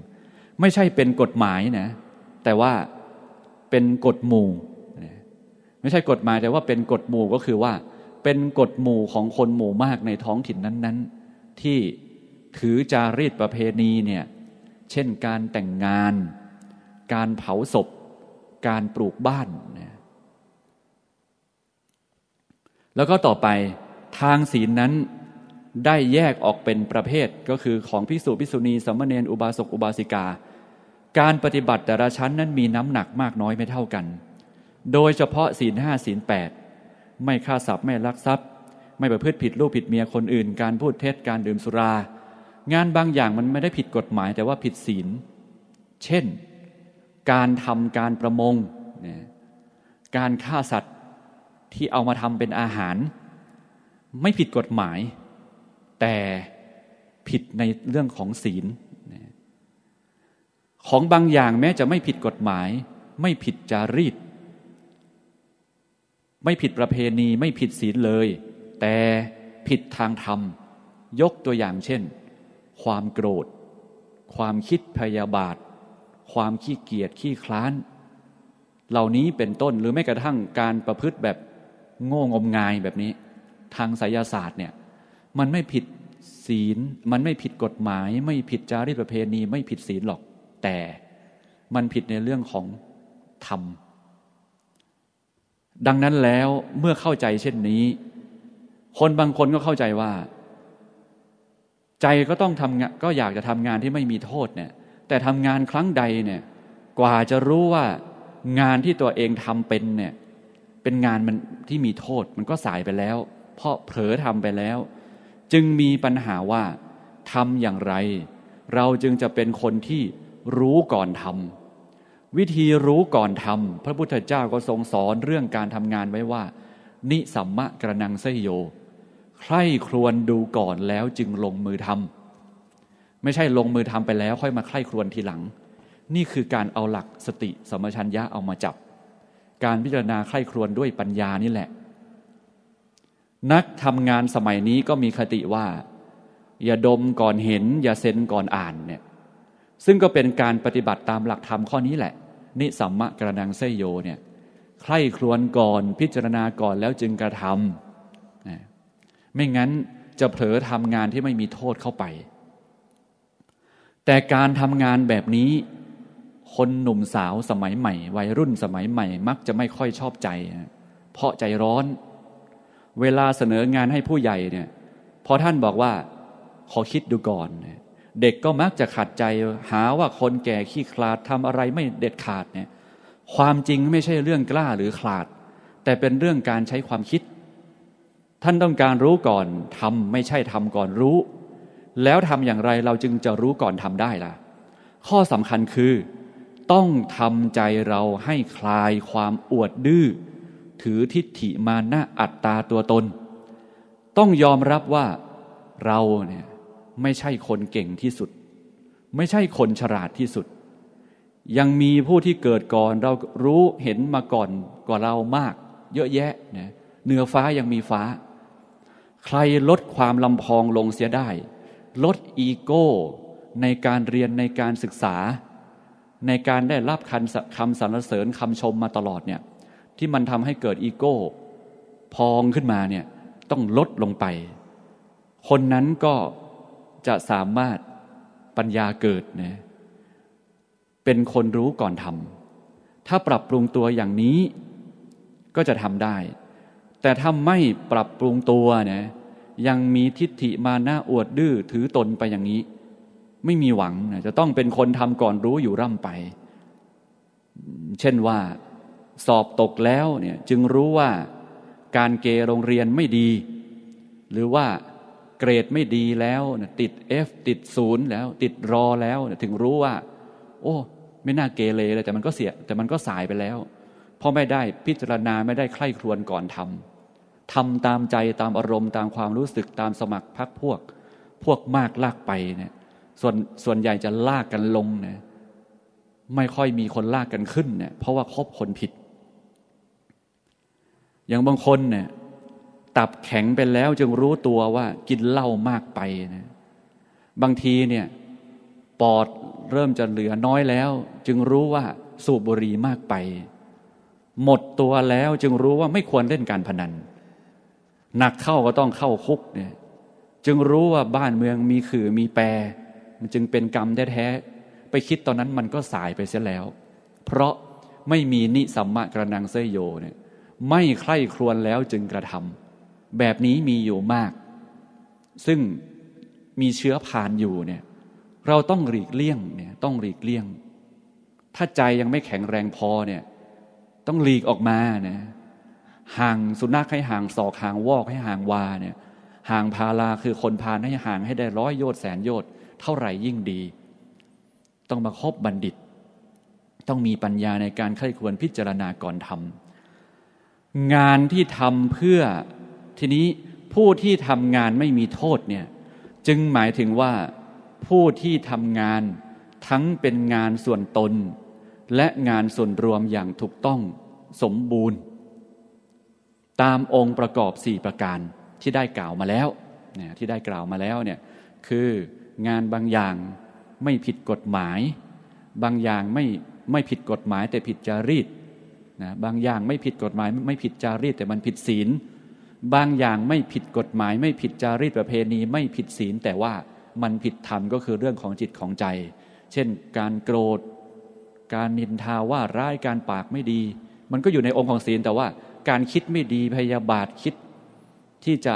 ไม่ใช่เป็นกฎหมายนะ แต่ว่าเป็นกฎหมู่ไม่ใช่กฎหมายแต่ว่าเป็นกฎหมู่ก็คือว่า เป็นกฎหมู่ของคนหมู่มากในท้องถิ่นนั้น ๆ ที่ถือจารีตประเพณีเนี่ยเช่นการแต่งงาน การเผาศพการปลูกบ้านแล้วก็ต่อไปทางศีลนั้นได้แยกออกเป็นประเภทก็คือของพิสูจพิสุณีสมณเณรอุบาสกอุบาสิกา การปฏิบัติแต่ละชั้นนั้นมีน้ำหนักมากน้อยไม่เท่ากัน โดยเฉพาะศีลห้าศีลแปดไม่ฆ่าสัตว์ไม่ลักทรัพย์ ไม่ประพฤติผิดลูกผิดเมียคนอื่น การพูดเท็จการดื่มสุรา งานบางอย่างมันไม่ได้ผิดกฎหมายแต่ว่าผิดศีล เช่น การทำการประมง การฆ่าสัตว์ที่เอามาทำเป็นอาหาร ไม่ผิดกฎหมาย แต่ผิดในเรื่องของศีล ของบางอย่างแม้จะไม่ผิดกฎหมาย ไม่ผิดจารีต ไม่ผิดประเพณีไม่ผิดศีลเลย แต่ผิดทางธรรม ยกตัวอย่างเช่น ความโกรธ ความคิดพยาบาท ความขี้เกียจขี้คลาน เหล่านี้เป็นต้นหรือแม้กระทั่งการประพฤติแบบโง่งมงายแบบนี้ ทางไสยศาสตร์เนี่ย มันไม่ผิดศีล มันไม่ผิดกฎหมาย ไม่ผิดจารีตประเพณี ไม่ผิดศีลหรอก แต่มันผิดในเรื่องของธรรม ดังนั้นแล้วเมื่อเข้าใจเช่นนี้ คนบางคนก็เข้าใจว่า ใจก็ต้องทำก็อยากจะทำงานที่ไม่มีโทษเนี่ย แต่ทำงานครั้งใดเนี่ย กว่าจะรู้ว่างานที่ตัวเองทำเป็นเนี่ยเป็นงานมันที่มีโทษมันก็สายไปแล้ว เพราะเผลอทำไปแล้ว จึงมีปัญหาว่าทำอย่างไร เราจึงจะเป็นคนที่รู้ก่อนทำวิธีรู้ก่อนทำพระพุทธเจ้าก็ทรงสอนเรื่องการทำงานไว้ว่า นิสัมมะกระนังเสยโย ใคร่ครวญดูก่อนแล้วจึงลงมือทำไม่ใช่ลงมือทำไปแล้ว ค่อยมาใคร่ครวญทีหลัง นี่คือการเอาหลักสติสมชัญญะเอามาจับการพิจารณาไข้ครวนด้วยปัญญานี่แหละ นักทำงานสมัยนี้ก็มีคติว่า อย่าดมก่อนเห็น อย่าเซ็นก่อนอ่านเนี่ยซึ่งก็เป็นการปฏิบัติตามหลักธรรมข้อนี้แหละนิสัมมะกระนังเสยโยเนี่ยใคร่ครวญก่อนพิจารณาก่อนแล้วจึงกระทำนะไม่งั้นจะเผลอทำงานที่ไม่มีโทษเข้าไป แต่การทำงานแบบนี้คนหนุ่มสาวสมัยใหม่ วัยรุ่นสมัยใหม่มัก จะไม่ค่อยชอบใจเพราะใจร้อน เวลาเสนองานให้ผู้ใหญ่เนี่ยพอท่านบอกว่า ขอคิดดูก่อนเด็กก็มักจะขัดใจหาว่าคนแก่ขี้คลาดทำอะไรไม่เด็ดขาดเนี่ยความจริงไม่ใช่เรื่องกล้าหรือขาด แต่เป็นเรื่องการใช้ความคิด ท่านต้องการรู้ก่อนทำไม่ใช่ทำก่อนรู้ แล้วทำอย่างไรเราจึงจะรู้ก่อนทำได้ล่ะ ข้อสำคัญคือต้องทำใจเราให้คลายความอวดดื้อถือทิฏฐิมานะอัตตาตัวตน ต้องยอมรับว่าเราเนี่ยไม่ใช่คนเก่งที่สุด ไม่ใช่คนฉลาดที่สุด ยังมีผู้ที่เกิดก่อนเรารู้เห็นมาก่อนกว่าเรามาก เยอะแยะเนี่ยเหนือฟ้ายังมีฟ้า ใครลดความลำพองลงเสียได้ ลดอีโก้ในการเรียนในการศึกษาในการได้รับคำสรรเสริญคำชมมาตลอดเนี่ย ที่มันทำให้เกิดอีโก้พองขึ้นมาเนี่ยต้องลดลงไป คนนั้นก็จะสามารถปัญญาเกิดนะเป็นคนรู้ก่อนทำถ้าปรับปรุงตัวอย่างนี้ก็จะทำได้ แต่ถ้าไม่ปรับปรุงตัวนะยังมีทิฏฐิมาหน้าอวดดื้อถือตนไปอย่างนี้ไม่มีหวังจะต้องเป็นคนทำก่อนรู้อยู่ร่ำไป เช่นว่าสอบตกแล้วเนี่ยจึงรู้ว่าการเกโรงเรียนไม่ดี หรือว่าเกรดไม่ดีแล้วติด F ติดศูนย์แล้วติดรอแล้ว ถึงรู้ว่า โอ้ไม่น่าเกเรเลย แต่มันก็เสีย แต่มันก็สายไปแล้ว เพราะไม่ได้พิจารณาไม่ได้ใคร่ครวญก่อนทำทำตามใจตามอารมณ์ตามความรู้สึกตามสมัครพักพวกพวกมากลากไปเนี่ยส่วนส่วนใหญ่จะลากกันลงนะไม่ค่อยมีคนลากกันขึ้นเนะี่ยเพราะว่าคบคนผิด อย่างบางคนเนะี่ยตับแข็งไปแล้วจึงรู้ตัวว่ากินเหล้ามากไปนะบางทีเนี่ย ปอดเริ่มจะเหลือน้อยแล้ว จึงรู้ว่าสูบบุหรี่มากไป หมดตัวแล้วจึงรู้ว่าไม่ควรเล่นการพนันหนักเข้าก็ต้องเข้าคุกเนี่ยจึงรู้ว่าบ้านเมืองมีขื่อมีแปรันจึงเป็นกรรมแท้ๆ ไปคิดตอนนั้นมันก็สายไปเสียแล้ว เพราะไม่มีนิสัมมะกระนังเสยโยเนี่ย ไม่ใคร่ครวญแล้วจึงกระทำ แบบนี้มีอยู่มาก ซึ่งมีเชื้อผ่านอยู่เนี่ย เราต้องหลีกเลี่ยงเนี่ย ต้องหลีกเลี่ยง ถ้าใจยังไม่แข็งแรงพอเนี่ย ต้องหลีกออกมาเนี่ยห่างสุนัขให้ห่างศอกห่างวอกให้ห่างวาเนี่ย ห่างพาลาคือ คนพาลให้ห่างให้ได้ร้อยโยชน์แสนโยชน์เท่าไหร่ยิ่งดี ต้องมาคบบัณฑิต ต้องมีปัญญาในการใครควรพิจารณาก่อนทำ งานที่ทำเพื่อ ทีนี้ผู้ที่ทำงานไม่มีโทษเนี่ย จึงหมายถึงว่าผู้ที่ทำงานทั้งเป็นงานส่วนตน และงานส่วนรวมอย่างถูกต้องสมบูรณ์ ตามองค์ประกอบสี่ประการที่ได้กล่าวมาแล้วเนี่ยที่ได้กล่าวมาแล้วเนี่ยคืองานบางอย่างไม่ผิดกฎหมาย บางอย่างไม่ไม่ผิดกฎหมายแต่ผิดจารีตนะบางอย่างไม่ผิดกฎหมายไม่ผิดจารีตแต่มันผิดศีล บางอย่างไม่ผิดกฎหมาย ไม่ผิดจารีตประเพณีไม่ผิดศีล แต่ว่ามันผิดธรรมก็คือเรื่องของจิตของใจ เช่นการโกรธการนินทาว่าร้ายการปากไม่ดี มันก็อยู่ในองค์ของศีล แต่ว่าการคิดไม่ดีพยาบาทคิดที่จะ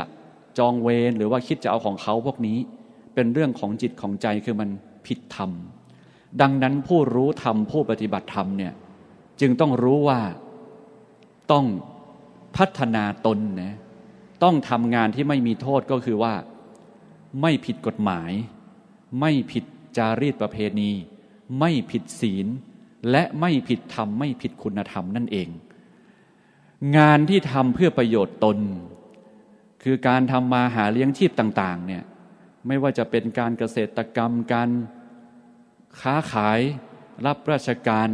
จองเวรหรือว่าคิดจะเอาของเขาพวกนี้เป็นเรื่องของจิตของใจคือมันผิดธรรม ดังนั้นผู้รู้ธรรม ผู้ปฏิบัติธรรมเนี่ยจึงต้องรู้ว่า ต้องพัฒนาตนนะต้องทำงานที่ไม่มีโทษก็คือว่า ไม่ผิดกฎหมาย ไม่ผิดจารีตประเพณี ไม่ผิดศีลและไม่ผิดธรรมไม่ผิดคุณธรรมนั่นเอง งานที่ทำเพื่อประโยชน์ตน คือการทำมาหาเลี้ยงชีพต่าง ๆ เนี่ยไม่ว่าจะเป็นการเกษตรกรรมการค้าขายรับราชการ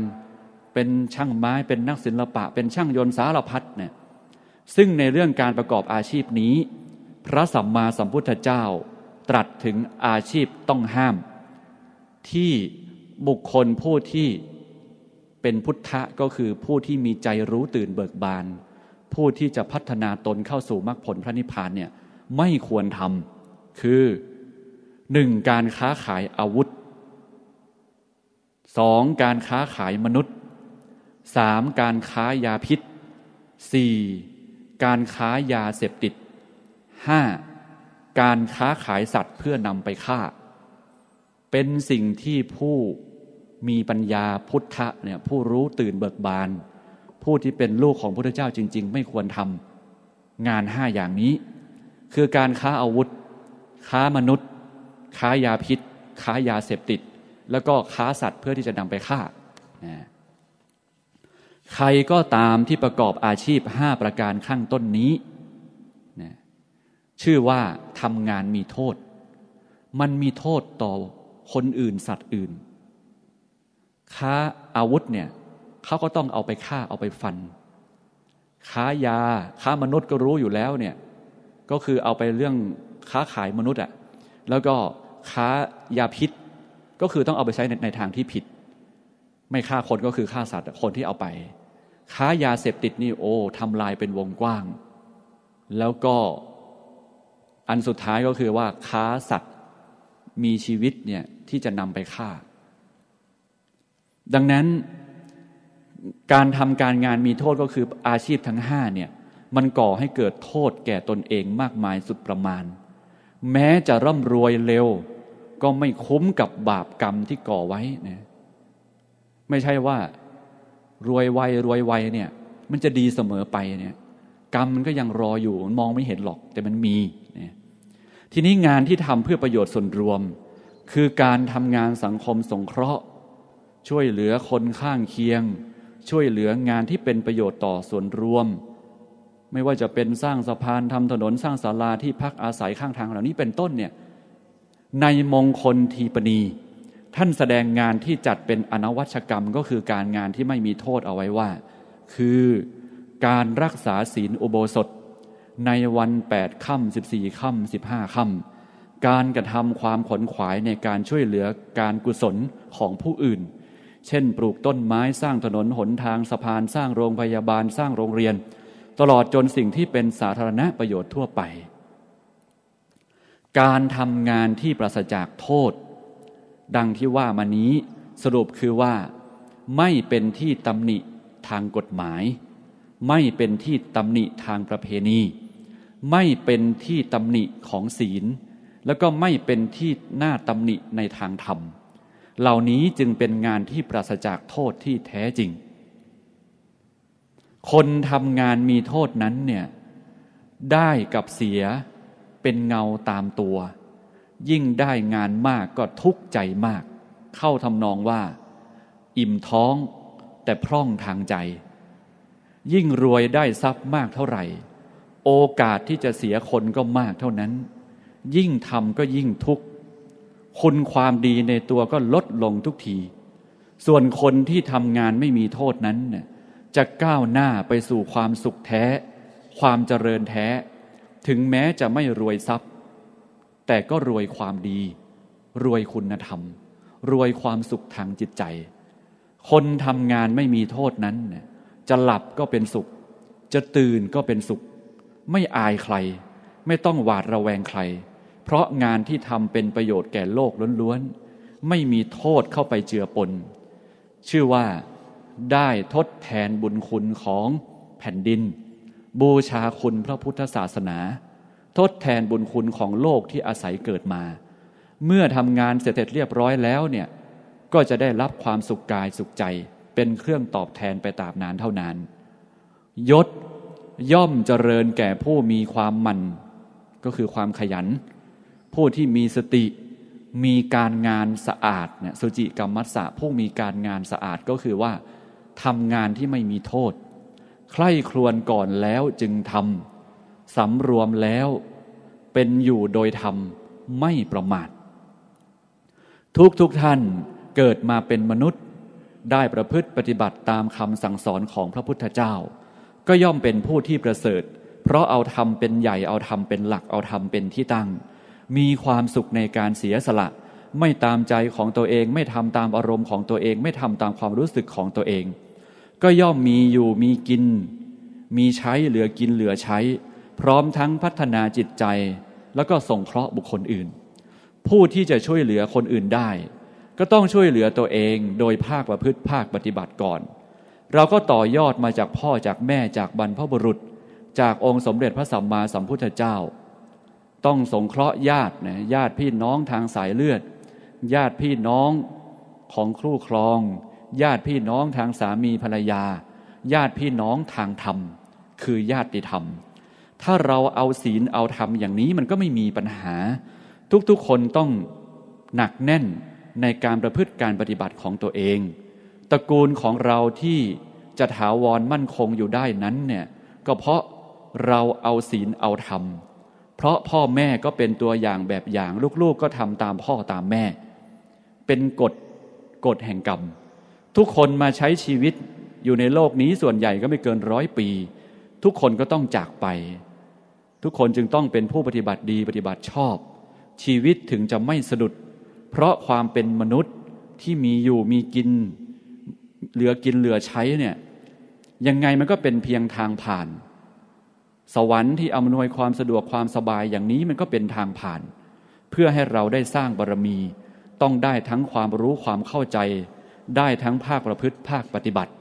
เป็นช่างไม้เป็นนักศิลปะ เป็นช่างยนต์สารพัดเนี่ยซึ่งในเรื่องการประกอบอาชีพนี้ พระสัมมาสัมพุทธเจ้าตรัสถึงอาชีพต้องห้าม ที่บุคคลผู้ที่เป็นพุทธะก็คือผู้ที่มีใจรู้ตื่นเบิกบานผู้ที่จะพัฒนาตนเข้าสู่มรรคผลพระนิพพานเนี่ยไม่ควรทำคือหนึ่งการค้าขายอาวุธสองการค้าขายมนุษย์สามการค้ายาพิษสี่การค้ายาเสพติดห้าการค้าขายสัตว์เพื่อนำไปฆ่า เป็นสิ่งที่ผู้มีปัญญาพุทธะเนี่ยผู้รู้ตื่นเบิกบาน ผู้ที่เป็นลูกของพระเจ้าจริง ๆ ไม่ควรทำงานห้าอย่างนี้ คือการค้าอาวุธค้ามนุษย์ค้ายาพิษ ค้ายาเสพติด แล้วก็ค้าสัตว์เพื่อที่จะนำไปฆ่า ใครก็ตามที่ประกอบอาชีพ 5 ประการข้างต้นนี้ ชื่อว่าทำงานมีโทษ มันมีโทษต่อคนอื่นสัตว์อื่น ค้าอาวุธเนี่ยเขาก็ต้องเอาไปฆ่าเอาไปฟัน ค้ายาค้ามนุษย์ก็รู้อยู่แล้วเนี่ย ก็คือเอาไปเรื่องค้าขายมนุษย์อะะแล้วก็ค้ายาพิษก็คือต้องเอาไปใช้ในทางที่ผิด ไม่ฆ่าคนก็คือฆ่าสัตว์คนที่เอาไปค้ายาเสพติดนี่โอ้ทำลายเป็นวงกว้าง แล้วก็อันสุดท้ายก็คือว่าค้าสัตว์มีชีวิตเนี่ยที่จะนำไปฆ่า ดังนั้น การทำการงานมีโทษก็คืออาชีพทั้งห้าเนี่ยมันก่อให้เกิดโทษแก่ตนเองมากมายสุดประมาณ แม้จะร่ำรวยเร็วก็ไม่คุ้มกับบาปกรรมที่ก่อไว้นะไม่ใช่ว่ารวยไวรวยไวเนี่ย มันจะดีเสมอไปเนี่ยกรรมมันก็ยังรออยู่มันมองไม่เห็นหรอกแต่มันมีนยทีนี้งานที่ทำเพื่อประโยชน์ส่วนรวม คือการทำงานสังคมสงเคราะห์ ช่วยเหลือคนข้างเคียง ช่วยเหลืองานที่เป็นประโยชน์ต่อส่วนรวม ไม่ว่าจะเป็นสร้างสะพานทำถนนสร้างศาลาที่พักอาศัยข้างทางเหล่านี้เป็นต้นเนี่ยในมงคลทีปณีท่านแสดงงานที่จัดเป็นอนวัชกรรมก็คือการงานที่ไม่มีโทษเอาไว้ว่า คือการรักษาศีลอุโบสถ ในวัน 8ค่ำ14ค่ำ15ค่ำการกระทำความขนขวายในการช่วยเหลือการกุศลของผู้อื่น เช่น ปลูกต้นไม้สร้างถนนหนทางสะพานสร้างโรงพยาบาลสร้างโรงเรียน ตลอดจนสิ่งที่เป็นสาธารณประโยชน์ทั่วไปการทำงานที่ปราศจากโทษ ดังที่ว่ามานี้สรุปคือว่า ไม่เป็นที่ตำหนิทางกฎหมาย ไม่เป็นที่ตำหนิทางประเพณี ไม่เป็นที่ตำหนิของศีล แล้วก็ไม่เป็นที่หน้าตำหนิในทางธรรมเหล่านี้จึงเป็นงานที่ปราศจากโทษที่แท้จริง คนทำงานมีโทษนั้นเนี่ย ได้กับเสียเป็นเงาตามตัว ยิ่งได้งานมากก็ทุกข์ใจมาก เข้าทำนองว่า อิ่มท้องแต่พร่องทางใจ ยิ่งรวยได้ทรัพย์มากเท่าไหร่ โอกาสที่จะเสียคนก็มากเท่านั้น ยิ่งทำก็ยิ่งทุกข์คุณความดีในตัวก็ลดลงทุกที ส่วนคนที่ทำงานไม่มีโทษนั้นจะก้าวหน้าไปสู่ความสุขแท้ ความเจริญแท้ถึงแม้จะไม่รวยทรัพย์ แต่ก็รวยความดี รวยคุณธรรม รวยความสุขทางจิตใจ คนทำงานไม่มีโทษนั้นจะหลับก็เป็นสุข จะตื่นก็เป็นสุข ไม่อายใคร ไม่ต้องหวาดระแวงใคร เพราะงานที่ทำเป็นประโยชน์แก่โลกล้วนๆไม่มีโทษเข้าไปเจือปน ชื่อว่าได้ทดแทนบุญคุณของแผ่นดินบูชาคุณพระพุทธศาสนา ทดแทนบุญคุณ ของโลกที่อาศัยเกิดมา เมื่อทำงานเสร็จเรียบร้อยแล้วเนี่ยก็จะได้รับความสุขกายสุขใจ เป็นเครื่องตอบแทนไปตามนานเท่านั้น ยศย่อมเจริญแก่ผู้มีความมันก็คือความขยัน ผู้ที่มีสติมีการงานสะอาดเนี่ยสุจิกรรมัสสะผู้มีการงานสะอาดก็คือว่าทำงานที่ไม่มีโทษใคร่ครวญก่อนแล้วจึงทำสำรวมแล้วเป็นอยู่โดยธรรม ไม่ประมาททุกทุกท่านเกิดมาเป็นมนุษย์ได้ประพฤติปฏิบัติตามคำสั่งสอนของพระพุทธเจ้า ก็ย่อมเป็นผู้ที่ประเสริฐ เพราะเอาธรรมเป็นใหญ่เอาธรรมเป็นหลักเอาธรรมเป็นที่ตั้ง มีความสุขในการเสียสละ ไม่ตามใจของตัวเองไม่ทำตามอารมณ์ของตัวเองไม่ทำตามความรู้สึกของตัวเองก็ย่อมมีอยู่มีกิน มีใช้เหลือกินเหลือใช้ พร้อมทั้งพัฒนาจิตใจแล้วก็ส่งเคราะห์บุคคลอื่น ผู้ที่จะช่วยเหลือคนอื่นได้ ก็ต้องช่วยเหลือตัวเอง โดยภาคประพฤติภาคปฏิบัติก่อน เราก็ต่อยอดมาจากพ่อจากแม่จากบรรพบุรุษ จากองค์สมเด็จพระสัมมาสัมพุทธเจ้า ต้องสงเคราะห์ญาตินะญาติพี่น้องทางสายเลือด ญาติพี่น้องของครูครองญาติพี่น้องทางสามีภรรยา ญาติพี่น้องทางธรรมคือญาติธรรม ถ้าเราเอาศีลเอาธรรมอย่างนี้มันก็ไม่มีปัญหา ทุกๆคนต้องหนักแน่นในการประพฤติการปฏิบัติของตัวเอง ตระกูลของเราที่จะถาวรมั่นคงอยู่ได้นั้นเนี่ยก็เพราะเราเอาศีลเอาธรรม เพราะพ่อแม่ก็เป็นตัวอย่างแบบอย่างลูกๆกก็ทำตามพ่อตามแม่ เป็นกฎกฎแห่งกรรมทุกคนมาใช้ชีวิตอยู่ในโลกนี้ส่วนใหญ่ก็ไม่เกินร้อยปี ทุกคนก็ต้องจากไป ทุกคนจึงต้องเป็นผู้ปฏิบัติดีปฏิบัติชอบ ชีวิตถึงจะไม่สะดุด เพราะความเป็นมนุษย์ที่มีอยู่มีกินเหลือกินเหลือใช้เนี่ยยังไงมันก็เป็นเพียงทางผ่าน สวรรค์ที่อำนวยความสะดวกความสบายอย่างนี้มันก็เป็นทางผ่าน เพื่อให้เราได้สร้างบารมี ต้องได้ทั้งความรู้ความเข้าใจได้ทั้งภาคประพฤติภาคปฏิบัติ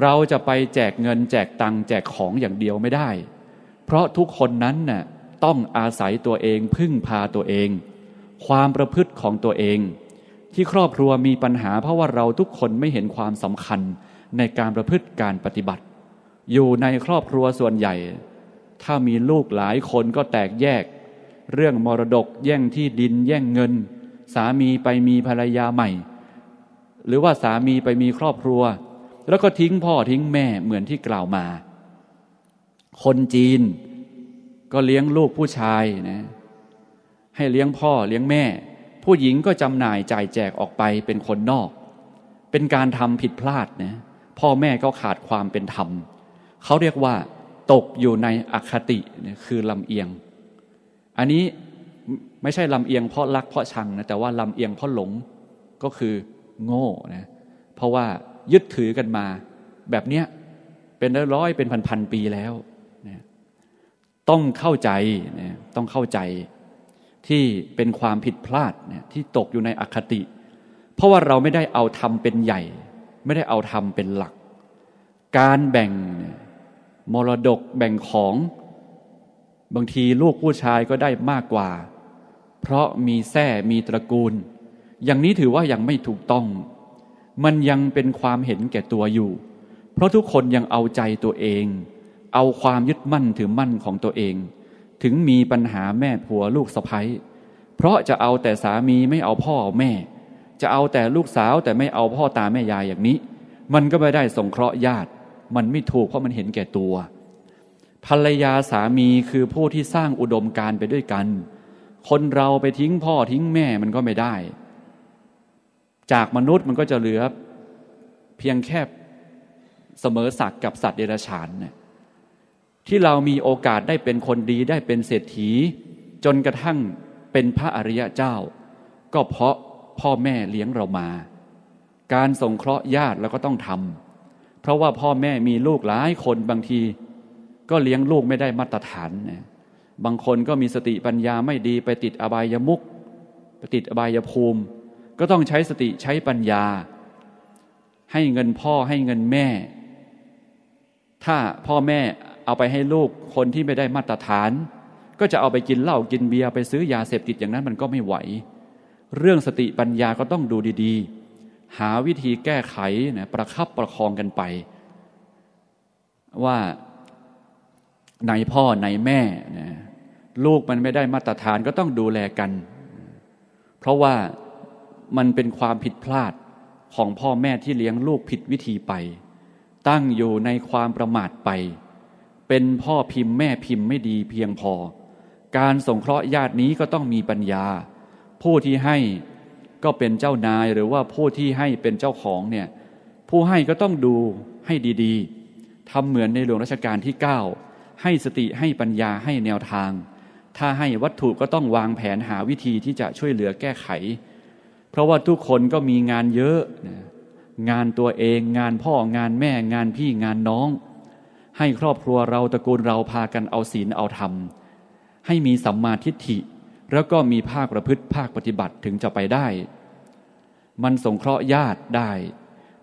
เราจะไปแจกเงิน แจกตังแจกของอย่างเดียวไม่ได้ เพราะทุกคนนั้นน่ะต้องอาศัยตัวเองพึ่งพาตัวเอง ความประพฤติของตัวเอง ที่ครอบครัวมีปัญหา เพราะว่า เราทุกคนไม่เห็นความสำคัญในการประพฤติการปฏิบัติ อยู่ในครอบครัวส่วนใหญ่ ถ้ามีลูกหลายคนก็แตกแยก เรื่องมรดกแย่งที่ดินแย่งเงิน สามีไปมีภรรยาใหม่หรือว่าสามีไปมีครอบครัว แล้วก็ทิ้งพ่อทิ้งแม่เหมือนที่กล่าวมา คนจีน ก็เลี้ยงลูกผู้ชายนะให้เลี้ยงพ่อเลี้ยงแม่ ผู้หญิงก็จำหน่ายจ่ายแจกออกไปเป็นคนนอก เป็นการทำผิดพลาดนะพ่อแม่ก็ขาดความเป็นธรรมเขาเรียกว่าตกอยู่ในอคติคือลำเอียง อันนี้ไม่ใช่ลำเอียงเพราะรักเพราะชังนะแต่ว่าลำเอียงเพราะหลงก็คือโง่นะเพราะว่ายึดถือกันมา แบบเนี้ยเป็นร้อยเป็นพันๆปีแล้วนะต้องเข้าใจนะต้องเข้าใจที่เป็นความผิดพลาดนะที่ตกอยู่ในอคติ เพราะว่าเราไม่ได้เอาธรรมเป็นใหญ่ ไม่ได้เอาธรรมเป็นหลัก การแบ่งมรดกแบ่งของบางทีลูกผู้ชายก็ได้มากกว่า เพราะมีแท้มีตระกูลอย่างนี้ถือว่ายังไม่ถูกต้อง มันยังเป็นความเห็นแก่ตัวอยู่ เพราะทุกคนยังเอาใจตัวเอง เอาความยึดมั่นถือมั่นของตัวเอง ถึงมีปัญหาแม่ผัวลูกสะพ้ยเพราะจะเอาแต่สามีไม่เอาพ่อแม่ จะเอาแต่ลูกสาวแต่ไม่เอาพ่อตาแม่ยายอย่างนี้ มันก็ไม่ได้สงเคราะห์ญาติ มันไม่ถูกเพราะมันเห็นแก่ตัวภรรยาสามีคือผู้ที่สร้างอุดมการไปด้วยกัน คนเราไปทิ้งพ่อทิ้งแม่มันก็ไม่ได้จากมนุษย์มันก็จะเหลือเพียงแค่เสมอศักดิ์กับสัตว์เดรัจฉานเนี่ยที่เรามีโอกาสได้เป็นคนดีได้เป็นเศรษฐี จนกระทั่งเป็นพระอริยะเจ้า ก็เพราะพ่อแม่เลี้ยงเรามา การสงเคราะห์ญาติเราก็ต้องทำเพราะว่าพ่อแม่มีลูกหลายคนบางทีก็เลี้ยงลูกไม่ได้มาตรฐานนะบางคนก็มีสติปัญญาไม่ดีไปติดอบายมุกไปติดอบายภูมิก็ต้องใช้สติใช้ปัญญาให้เงินพ่อให้เงินแม่ ถ้าพ่อแม่เอาไปให้ลูกคนที่ไม่ได้มาตรฐาน ก็จะเอาไปกินเหล้ากินเบียร์ไปซื้อยาเสพติดอย่างนั้นมันก็ไม่ไหว เรื่องสติปัญญาก็ต้องดูดีๆ หาวิธีแก้ไขนะประคับประคองกันไป ว่าในพ่อในแม่นะลูกมันไม่ได้มาตรฐานก็ต้องดูแลกัน เพราะว่ามันเป็นความผิดพลาดของพ่อแม่ที่เลี้ยงลูกผิดวิธีไป ตั้งอยู่ในความประมาทไป เป็นพ่อพิมพ์แม่พิมพ์ไม่ดีเพียงพอ การสงเคราะห์ญาตินี้ก็ต้องมีปัญญา ผู้ที่ให้ก็เป็นเจ้านายหรือว่าผู้ที่ให้เป็นเจ้าของเนี่ย ผู้ให้ก็ต้องดูให้ดีๆทำเหมือนในหลวงรัชกาลที่ 9 ให้สติให้ปัญญาให้แนวทาง ถ้าให้วัตถุก็ต้องวางแผนหาวิธีที่จะช่วยเหลือแก้ไขเพราะว่าทุกคนก็มีงานเยอะะงานตัวเองงานพ่องานแม่งานพี่งานน้อง ให้ครอบครัวเราตระกูลเราพากันเอาศีล เอาธรรม ให้มีสัมมาทิฏฐิ แล้วก็มีภาคประพฤติ ภาคปฏิบัติถึงจะไปได้ มันสงเคราะห์ญาติได้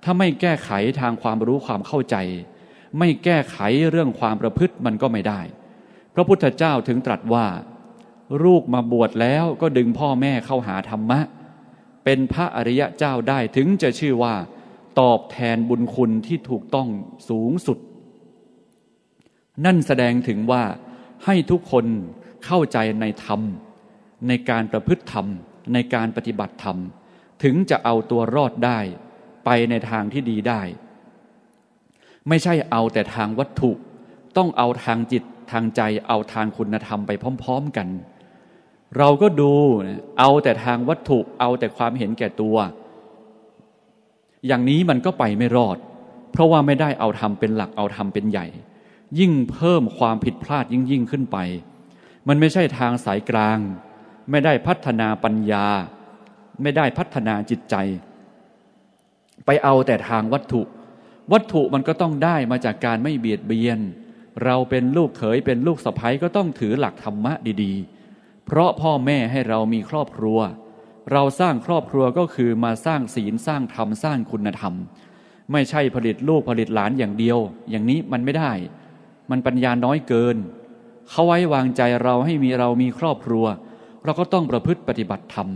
ถ้าไม่แก้ไขทางความรู้ความเข้าใจ ไม่แก้ไขเรื่องความประพฤติมันก็ไม่ได้ พระพุทธเจ้าถึงตรัสว่าลูกมาบวชแล้วก็ดึงพ่อแม่เข้าหาธรรมะเป็นพระอริยะเจ้าได้ถึงจะชื่อว่าตอบแทนบุญคุณที่ถูกต้องสูงสุด นั่นแสดงถึงว่าให้ทุกคนเข้าใจในธรรมในการประพฤติธรรมในการปฏิบัติธรรมถึงจะเอาตัวรอดได้ไปในทางที่ดีได้ ไม่ใช่เอาแต่ทางวัตถุต้องเอาทางจิตทางใจเอาทางคุณธรรมไปพร้อมๆกันเราก็ดูเอาแต่ทางวัตถุเอาแต่ความเห็นแก่ตัว อย่างนี้มันก็ไปไม่รอด เพราะว่าไม่ได้เอาทำเป็นหลักเอาทำเป็นใหญ่ ยิ่งเพิ่มความผิดพลาดยิ่งยิ่งขึ้นไป มันไม่ใช่ทางสายกลาง ไม่ได้พัฒนาปัญญา ไม่ได้พัฒนาจิตใจ ไปเอาแต่ทางวัตถุ วัตถุมันก็ต้องได้มาจากการไม่เบียดเบียน เราเป็นลูกเขยเป็นลูกสะพ้ยก็ต้องถือหลักธรรมะดี ๆเพราะพ่อแม่ให้เรามีครอบครัว เราสร้างครอบครัวก็คือมาสร้างศีลสร้างธรรมสร้างคุณธรรม ไม่ใช่ผลิตลูกผลิตหลานอย่างเดียว อย่างนี้มันไม่ได้ มันปัญญาน้อยเกิน เขาไว้วางใจเราให้มีเรามีครอบครัว เราก็ต้องประพฤติปฏิบัติธรรม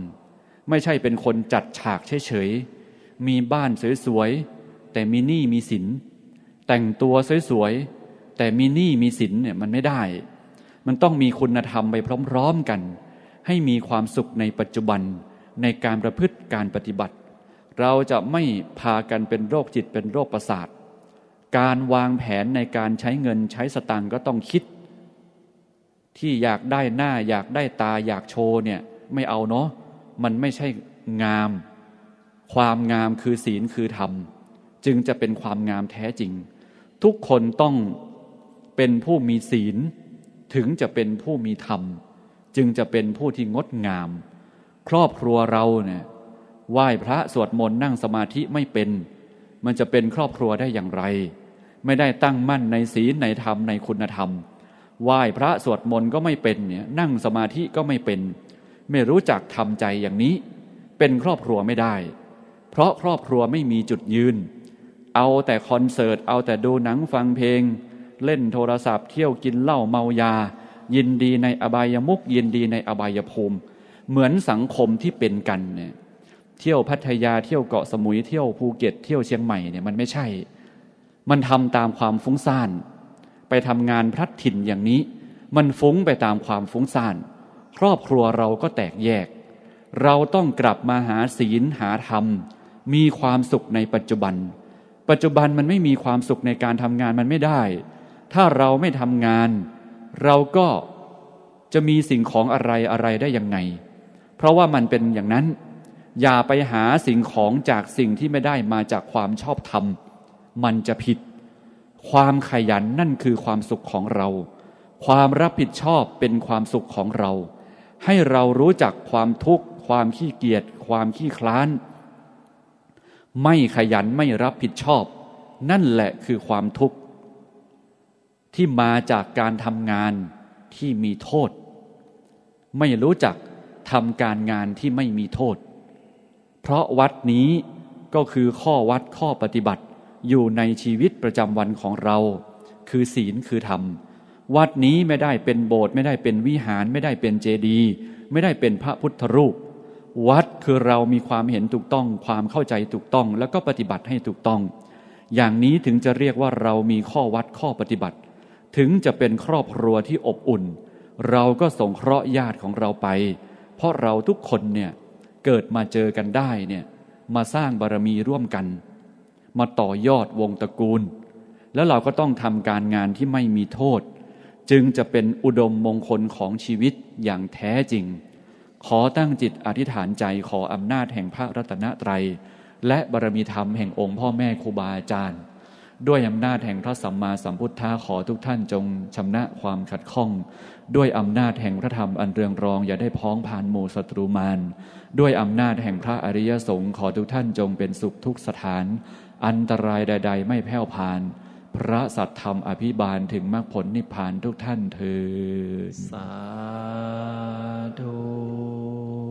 ไม่ใช่เป็นคนจัดฉากเฉยๆ มีบ้านสวยๆ แต่มีหนี้มีสิน แต่งตัวสวยๆ แต่มีหนี้มีสินเนี่ยมันไม่ได้มันต้องมีคุณธรรมไปพร้อม ๆกัน ให้มีความสุขในปัจจุบัน ในการประพฤติการปฏิบัติ เราจะไม่พากันเป็นโรคจิตเป็นโรคประสาทการวางแผนในการใช้เงินใช้สตางค์ก็ต้องคิด ที่อยากได้หน้าอยากได้ตาอยากโชว์เนี่ยไม่เอาเนาะมันไม่ใช่งาม ความงามคือศีลคือธรรม จึงจะเป็นความงามแท้จริง ทุกคนต้องเป็นผู้มีศีลถึงจะเป็นผู้มีธรรม จึงจะเป็นผู้ที่งดงาม ครอบครัวเราเนี่ยไหว้พระสวดมนต์นั่งสมาธิไม่เป็น มันจะเป็นครอบครัวได้อย่างไร ไม่ได้ตั้งมั่นในศีลในธรรมในคุณธรรมไหว้พระสวดมนต์ก็ไม่เป็นเนี่ยนั่งสมาธิก็ไม่เป็น ไม่รู้จักทำใจอย่างนี้ เป็นครอบครัวไม่ได้ เพราะครอบครัวไม่มีจุดยืนเอาแต่คอนเสิร์ต เอาแต่ดูหนังฟังเพลงเล่นโทรศัพท์เที่ยวกินเหล้าเมายา ยินดีในอบายมุก ยินดีในอบายภูมิเหมือนสังคมที่เป็นกันเนี่ยเที่ยวพัทยาเที่ยวเกาะสมุยเที่ยวภูเก็ตเที่ยวเชียงใหม่เนี่ยมันไม่ใช่ มันทำตามความฟุ้งซ่าน ไปทำงานพลัดถิ่นอย่างนี้ มันฟุ้งไปตามความฟุ้งซ่าน ครอบครัวเราก็แตกแยก เราต้องกลับมาหาศีลหาธรรม มีความสุขในปัจจุบัน ปัจจุบันมันไม่มีความสุขในการทำงานมันไม่ได้ถ้าเราไม่ทำงาน เราก็จะมีสิ่งของอะไรอะไรได้ยังไง เพราะว่ามันเป็นอย่างนั้น อย่าไปหาสิ่งของจากสิ่งที่ไม่ได้มาจากความชอบธรรม มันจะผิด ความขยันนั่นคือความสุขของเรา ความรับผิดชอบเป็นความสุขของเรา ให้เรารู้จักความทุกข์ ความขี้เกียจ ความขี้คลาน ไม่ขยันไม่รับผิดชอบ นั่นแหละคือความทุกข์ที่มาจากการทำงานที่มีโทษ ไม่รู้จักทำการงานที่ไม่มีโทษ เพราะวัดนี้ก็คือข้อวัดข้อปฏิบัติ อยู่ในชีวิตประจำวันของเรา คือศีลคือธรรมวัดนี้ไม่ได้เป็นโบสถ์ไม่ได้เป็นวิหาร ไม่ได้เป็นเจดีย์ไม่ได้เป็นพระพุทธรูป วัดคือเรามีความเห็นถูกต้อง ความเข้าใจถูกต้อง แล้วก็ปฏิบัติให้ถูกต้อง อย่างนี้ถึงจะเรียกว่าเรามีข้อวัดข้อปฏิบัติถึงจะเป็นครอบครัวที่อบอุ่น เราก็สงเคราะห์ญาติของเราไป เพราะเราทุกคนเนี่ยเกิดมาเจอกันได้เนี่ยมาสร้างบารมีร่วมกัน มาต่อยอดวงตระกูล แล้วเราก็ต้องทำการงานที่ไม่มีโทษ จึงจะเป็นอุดมมงคลของชีวิตอย่างแท้จริง ขอตั้งจิตอธิษฐานใจขออำนาจแห่งพระรัตนตรัย และบารมีธรรมแห่งองค์พ่อแม่ครูบาอาจารย์ด้วยอำนาจแห่งพระสัมมาสัมพุทธะขอทุกท่านจงชำนะความขัดข้อง ด้วยอำนาจแห่งพระธรรมอันเรืองรอง อย่าได้พ้องผ่านหมู่ศัตรูมาร ด้วยอำนาจแห่งพระอริยสงฆ์ ขอทุกท่านจงเป็นสุขทุกสถาน อันตรายใด ๆไม่แผ่วผ่าน พระสัตธรรมอภิบาลถึงมรรคผลนิพพานทุกท่านเถิดสาธุ